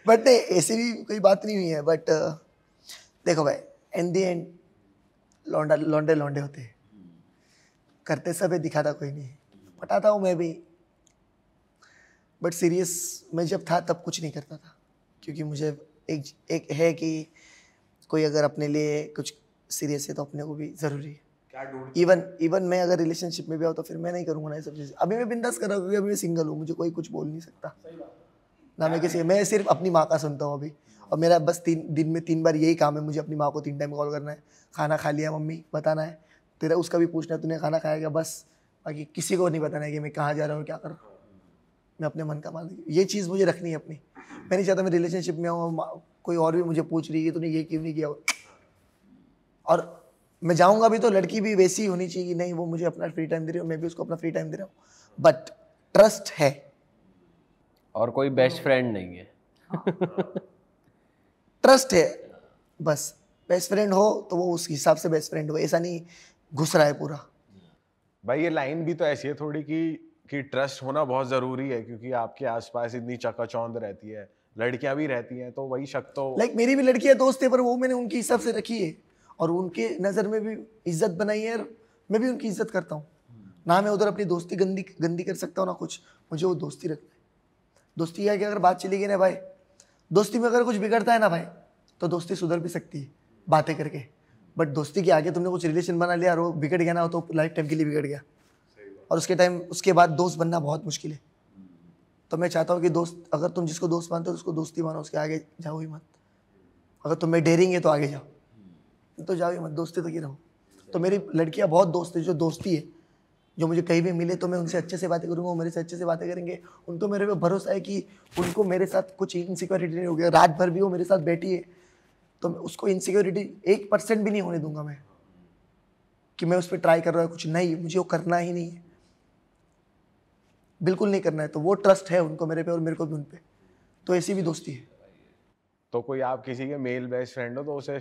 S2: बट नहीं ऐसी भी कोई बात नहीं हुई है बट uh, देखो भाई एन दी एंड लौंडा लौंडे लौंडे होते करते सब दिखाता कोई नहीं पटाता हूँ मैं भी बट सीरियस मैं जब था तब कुछ नहीं करता था क्योंकि मुझे एक एक है कि कोई अगर अपने लिए कुछ सीरियस है तो अपने को भी ज़रूरी है इवन इवन मैं अगर रिलेशनशिप में भी आऊँ तो फिर मैं नहीं करूँगा ना ये सब चीज़ अभी मैं बिंदास कर रहा हूँ क्योंकि अभी मैं सिंगल हूँ मुझे कोई कुछ बोल नहीं सकता ना मैं किसी मैं सिर्फ अपनी माँ का सुनता हूँ अभी और मेरा बस तीन दिन में तीन बार यही काम है मुझे अपनी माँ को तीन टाइम कॉल करना है खाना खा लिया मम्मी बताना है तेरा उसका भी पूछना है तूने खाना खाया क्या बस बाकी किसी को नहीं बताना है कि मैं कहाँ जा रहा हूँ क्या कर रहा हूँ मैं अपने मन का मालिक ये चीज़ मुझे रखनी है अपनी मैं नहीं चाहता मैं रिलेशनशिप में हूँ कोई और भी मुझे पूछ रही है तूने ये क्यों नहीं किया और मैं जाऊँगा भी तो लड़की भी वैसी होनी चाहिए कि नहीं वो मुझे अपना फ्री टाइम दे रही हूँ मैं भी उसको अपना फ्री टाइम दे रहा हूँ बट ट्रस्ट है
S4: और कोई बेस्ट फ्रेंड हाँ। नहीं है
S2: ट्रस्ट है बस बेस्ट फ्रेंड हो तो वो उस हिसाब से बेस्ट फ्रेंड हो ऐसा नहीं घुस रहा है पूरा
S3: भाई ये लाइन भी तो ऐसी है थोड़ी कि कि ट्रस्ट होना बहुत ज़रूरी है क्योंकि आपके आसपास इतनी चकाचौंध रहती है लड़कियां भी रहती हैं तो वही शक तो लाइक like, मेरी भी
S2: लड़कियां दोस्त है पर वो मैंने उनके हिसाब से रखी है और उनके नज़र में भी इज्जत बनाई है और मैं भी उनकी इज्जत करता हूँ ना मैं उधर अपनी दोस्ती गंदी गंदी कर सकता हूँ ना कुछ मुझे वो दोस्ती रखना है दोस्ती है कि अगर बात चली गई ना भाई दोस्ती में अगर कुछ बिगड़ता है ना भाई तो दोस्ती सुधर भी सकती है बातें करके बट दोस्ती के आगे तुमने कुछ रिलेशन बना लिया और वो बिगड़ गया ना तो लाइफ टाइम के लिए बिगड़ गया और उसके टाइम उसके बाद दोस्त बनना बहुत मुश्किल है तो मैं चाहता हूँ कि दोस्त अगर तुम जिसको दोस्त मानते हो तो उसको दोस्ती मानो उसके आगे जाओ ही मत अगर तुम डेरिंग है तो आगे जाओ तो जाओ ही मत दोस्ती तो ही रहो तो मेरी लड़कियाँ बहुत दोस्त है जो दोस्ती है जो मुझे कहीं भी मिले तो मैं उनसे अच्छे से बातें करूँगा वो मेरे से अच्छे से बातें करेंगे उनको मेरे पे भरोसा है कि उनको मेरे साथ कुछ इनसिक्योरिटी नहीं होगी रात भर भी वो मेरे साथ बैठी है तो उसको इनसिक्योरिटी एक परसेंट भी नहीं होने दूंगा मैं कि मैं उस पर ट्राई कर रहा हूँ कुछ नहीं मुझे वो करना ही नहीं है बिल्कुल नहीं करना है तो वो ट्रस्ट है उनको मेरे पे और मेरे को भी उन पर तो ऐसी भी दोस्ती है
S3: तो कोई आप किसी के मेल बेस्ट फ्रेंड हो तो उसे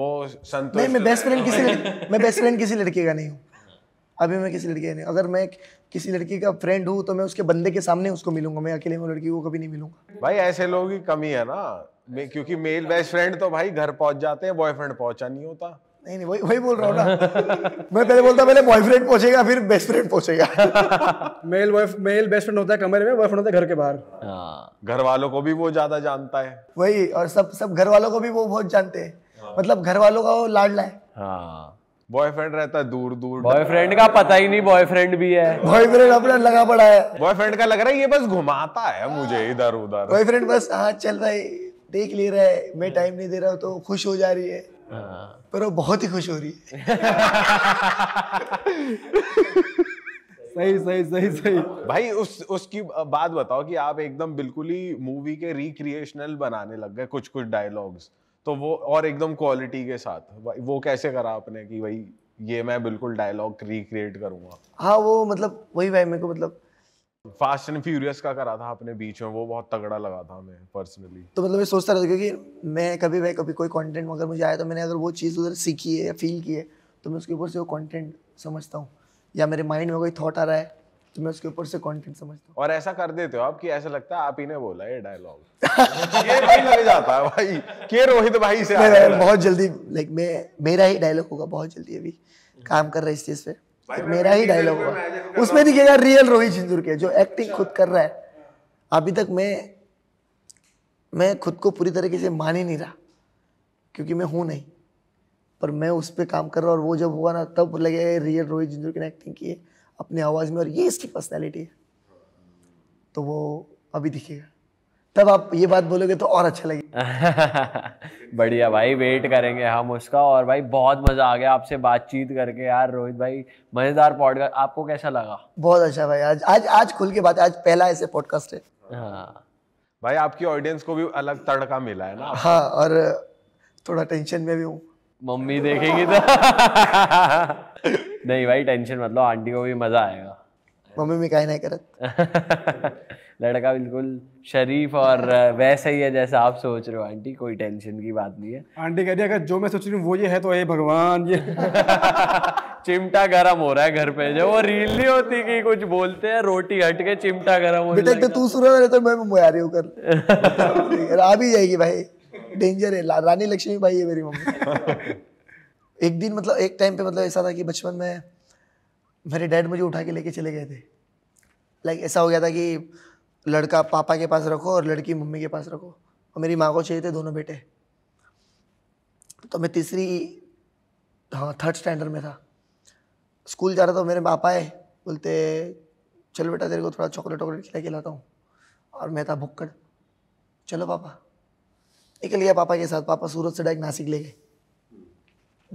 S3: वो संतोष नहीं मैं बेस्ट फ्रेंड किसी मैं बेस्ट
S2: फ्रेंड किसी लड़के का नहीं हूँ अभी मैं किसी लड़के नहीं अगर मैं किसी लड़की का फ्रेंड हूँ तो मैं उसके बंदे के सामने उसको मिलूंगा मैं अकेले में लड़की को कभी नहीं मिलूंगा
S3: भाई ऐसे लोगों की कमी है ना क्योंकि मेल बेस्ट फ्रेंड तो भाई घर पहुंच जाते हैं बॉयफ्रेंड पहुंचा नहीं होता
S2: नहीं नहीं वही
S1: वही बोल रहा हूँ ना मैं पहले बोलता पहले बॉयफ्रेंड पहुंचेगा फिर बेस्ट फ्रेंड पहुंचेगा मेल मेल बेस्ट फ्रेंड होता है कमरे में बॉयफ्रेंड होता है घर के बाहर
S3: हाँ। घर वालों को भी वो ज्यादा जानता है
S1: वही और सब सब घर वालों को भी वो बहुत जानते हैं मतलब घर वालों का वो लाडला है
S4: हाँ। बॉयफ्रेंड रहता है दूर दूर बॉयफ्रेंड का पता ही नहीं बॉयफ्रेंड भी है बॉयफ्रेंड
S3: अपना लगा पड़ा है बॉयफ्रेंड का लग रहा है ये बस घुमाता है मुझे इधर उधर बॉयफ्रेंड
S2: बस हाँ चल रहा है देख ले रहा है मैं टाइम हाँ। नहीं दे रहा हूँ तो खुश हो जा रही है
S3: हाँ।
S1: पर
S2: वो बहुत ही खुश हो रही
S3: है सही सही सही सही भाई उस उसकी बात बताओ कि आप एकदम बिल्कुल ही मूवी के रिक्रिएशनल बनाने लग गए कुछ कुछ डायलॉग्स तो वो और एकदम क्वालिटी के साथ वो कैसे करा आपने कि भाई ये मैं बिल्कुल डायलॉग रिक्रिएट करूंगा हाँ वो मतलब वही भाई मेरे को मतलब फास्ट एंड फ्यूरियस का करा था अपने बीच में वो बहुत तगड़ा लगा था मैं पर्सनली तो
S2: मतलब मैं सोचता रहता क्योंकि मैं कभी भाई कभी कोई कंटेंट अगर मुझे आया तो मैंने अगर वो चीज़ उधर सीखी है या फील की है तो मैं उसके ऊपर से वो कंटेंट समझता हूँ या मेरे माइंड में कोई थॉट आ रहा है तो मैं उसके ऊपर से कंटेंट समझता
S3: हूँ और ऐसा कर देते हो आप कि ऐसा लगता है आप ही ने बोला ये डायलॉग ये भाई लग जाता है भाई के रोहित भाई से मैं मैं बहुत
S2: जल्दी लाइक मैं मेरा ही डायलॉग होगा बहुत जल्दी अभी काम कर रहा है इस चीज़ पे तो मेरा ही डायलॉग
S3: होगा उसमें दिखेगा
S2: रियल रोहित झिंझुर के जो एक्टिंग अच्छा। खुद कर रहा है अभी तक मैं मैं खुद को पूरी तरीके से मान ही नहीं रहा क्योंकि मैं हूं नहीं पर मैं उस पर काम कर रहा हूँ और वो जब हुआ ना तब लगे रियल रोहित झिंझुर की एक्टिंग की है अपने आवाज़ में और ये इसकी पर्सनैलिटी है तो वो अभी दिखेगा तब आप ये बात बोलोगे तो और
S4: अच्छा लगेगा बढ़िया भाई वेट करेंगे हम उसका और भाई बहुत मज़ा आ गया आपसे बातचीत करके यार रोहित भाई मज़ेदार पॉडकास्ट आपको कैसा लगा
S2: बहुत अच्छा भाई आज आज आज खुल के बात आज पहला ऐसे पॉडकास्ट है
S4: हाँ भाई आपकी ऑडियंस को भी अलग तड़का मिला है ना
S2: हाँ और थोड़ा टेंशन में भी हूँ
S4: मम्मी देखेंगी तो नहीं भाई टेंशन मतलब आंटी को भी मजा आएगा मम्मी में कहीं
S1: नहीं करत
S4: लड़का बिल्कुल शरीफ और वैसा ही है जैसा आप सोच रहे हो आंटी कोई टेंशन की बात नहीं है
S1: आंटी कह रही है अगर जो मैं सोच रही हूँ वो ये है तो ये भगवान ये
S4: चिमटा गरम हो रहा है घर पे जब वो रील नहीं होती कि कुछ बोलते हैं रोटी हट के चिमटा गरम हो रहा तो है
S2: तू सुना तो मैं मुयारी कर आ भी जाएगी भाई डेंजर है रानी लक्ष्मी भाई है मेरी मम्मी एक दिन मतलब एक टाइम पे मतलब ऐसा था कि बचपन में मेरे डैड मुझे उठा के लेके चले गए थे लाइक ऐसा हो गया था कि लड़का पापा के पास रखो और लड़की मम्मी के पास रखो और मेरी माँ को चाहिए थे दोनों बेटे तो मैं तीसरी हाँ थर्ड स्टैंडर्ड में था स्कूल जा रहा था मेरे पापा आए बोलते चल बेटा तेरे को थोड़ा चॉकलेट वॉकलेट खिला के लाता हूँ और मैं था भुक्कड़ चलो पापा निकल गया पापा के साथ पापा सूरत से डायरेक्ट नासिक ले गए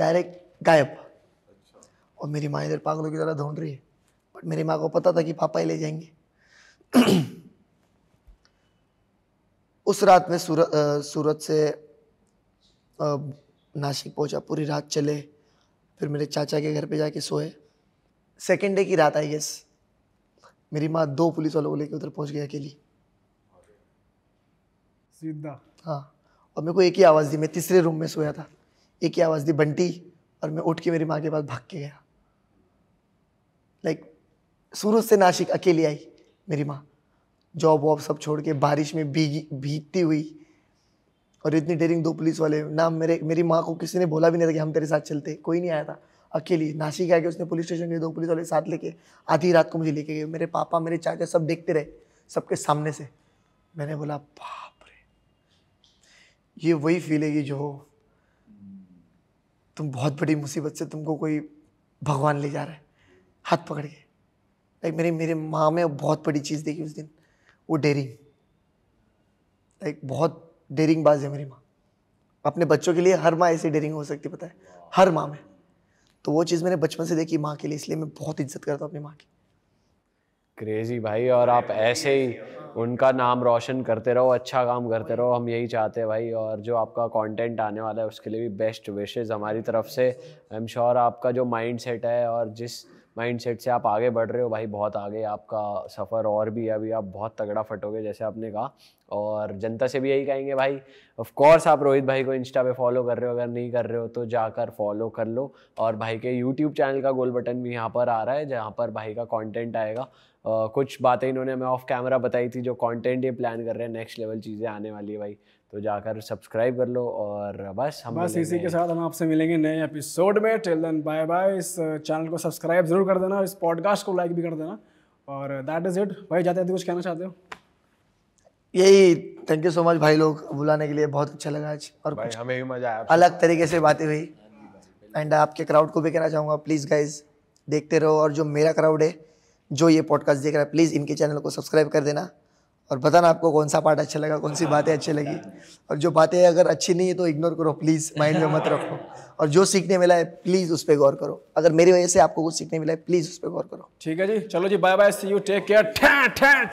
S2: डायरेक्ट गायब अच्छा। और मेरी माँ इधर पागलों की तरह ढूंढ रही है बट मेरी माँ को पता था कि पापा ही ले जाएंगे उस रात में सूरत सूरत से आ, नासिक पहुंचा पूरी रात चले फिर मेरे चाचा के घर पे जाके सोए सेकेंड डे की रात आई गेस मेरी माँ दो पुलिस वालों को लेकर उधर पहुंच गई अकेली सीधा हाँ और मेरे को एक ही आवाज़ दी मैं तीसरे रूम में सोया था एक ही आवाज़ दी बंटी और मैं उठ के मेरी माँ के पास भाग के गया लाइक सूरज से नाशिक अकेली आई मेरी माँ जॉब वॉब सब छोड़ के बारिश में भीगी भीगती हुई और इतनी डेरिंग दो पुलिस वाले ना मेरे मेरी माँ को किसी ने बोला भी नहीं था कि हम तेरे साथ चलते कोई नहीं आया था अकेली नासिक आके उसने पुलिस स्टेशन के दो पुलिस वाले साथ लेके आधी रात को मुझे लेके गए मेरे पापा मेरे चाचा सब देखते रहे सबके सामने से मैंने बोला ये वही फील है कि जो तुम बहुत बड़ी मुसीबत से तुमको कोई भगवान ले जा रहा है हाथ पकड़ के लाइक मेरे मेरे माँ में बहुत बड़ी चीज़ देखी उस दिन वो डेरिंग लाइक बहुत डेरिंग बाज है मेरी माँ अपने बच्चों के लिए हर माँ ऐसी डेरिंग हो सकती पता है हर माँ में तो वो चीज़ मैंने बचपन से देखी माँ के लिए इसलिए मैं बहुत इज्जत करता हूँ अपनी माँ की
S4: क्रेजी भाई और आप ऐसे ही उनका नाम रोशन करते रहो अच्छा काम करते रहो हम यही चाहते हैं भाई और जो आपका कंटेंट आने वाला है उसके लिए भी बेस्ट विशेज़ हमारी तरफ से आई एम श्योर आपका जो माइंड सेट है और जिस माइंड सेट से आप आगे बढ़ रहे हो भाई बहुत आगे आपका सफ़र और भी अभी आप बहुत तगड़ा फटोगे जैसे आपने कहा और जनता से भी यही कहेंगे भाई ऑफ कोर्स आप रोहित भाई को इंस्टा पे फॉलो कर रहे हो अगर नहीं कर रहे हो तो जाकर फॉलो कर लो और भाई के यूट्यूब चैनल का गोल बटन भी यहाँ पर आ रहा है जहाँ पर भाई का कॉन्टेंट आएगा कुछ बातें इन्होंने हमें ऑफ कैमरा बताई थी जो कंटेंट ये प्लान कर रहे हैं नेक्स्ट लेवल चीज़ें आने वाली है भाई तो जाकर सब्सक्राइब कर लो और बस हम बस इसी के साथ
S1: हम आपसे मिलेंगे नए एपिसोड में टिल देन बाय बाय इस चैनल को सब्सक्राइब जरूर कर देना इस पॉडकास्ट को लाइक भी कर देना और दैट इज़ इट भाई जाते जाते कुछ कहना चाहते हो
S2: यही थैंक यू सो मच भाई लोग बुलाने के लिए बहुत अच्छा लगा आज और कुछ
S3: हमें भी मजा आया अलग
S2: तरीके से बातें हुई एंड आपके क्राउड को भी कहना चाहूँगा प्लीज़ गाइज देखते रहो और जो मेरा क्राउड है जो ये पॉडकास्ट देख रहा है प्लीज़ इनके चैनल को सब्सक्राइब कर देना और बताना आपको कौन सा पार्ट अच्छा लगा कौन सी बातें अच्छी लगी और जो बातें अगर अच्छी नहीं है तो इग्नोर करो प्लीज़ माइंड में मत रखो और जो सीखने मिला है प्लीज़ उस पर गौर करो अगर मेरी वजह से आपको कुछ सीखने मिला है प्लीज़ उस पर गौर करो
S1: ठीक है जी चलो जी bye bye see you take care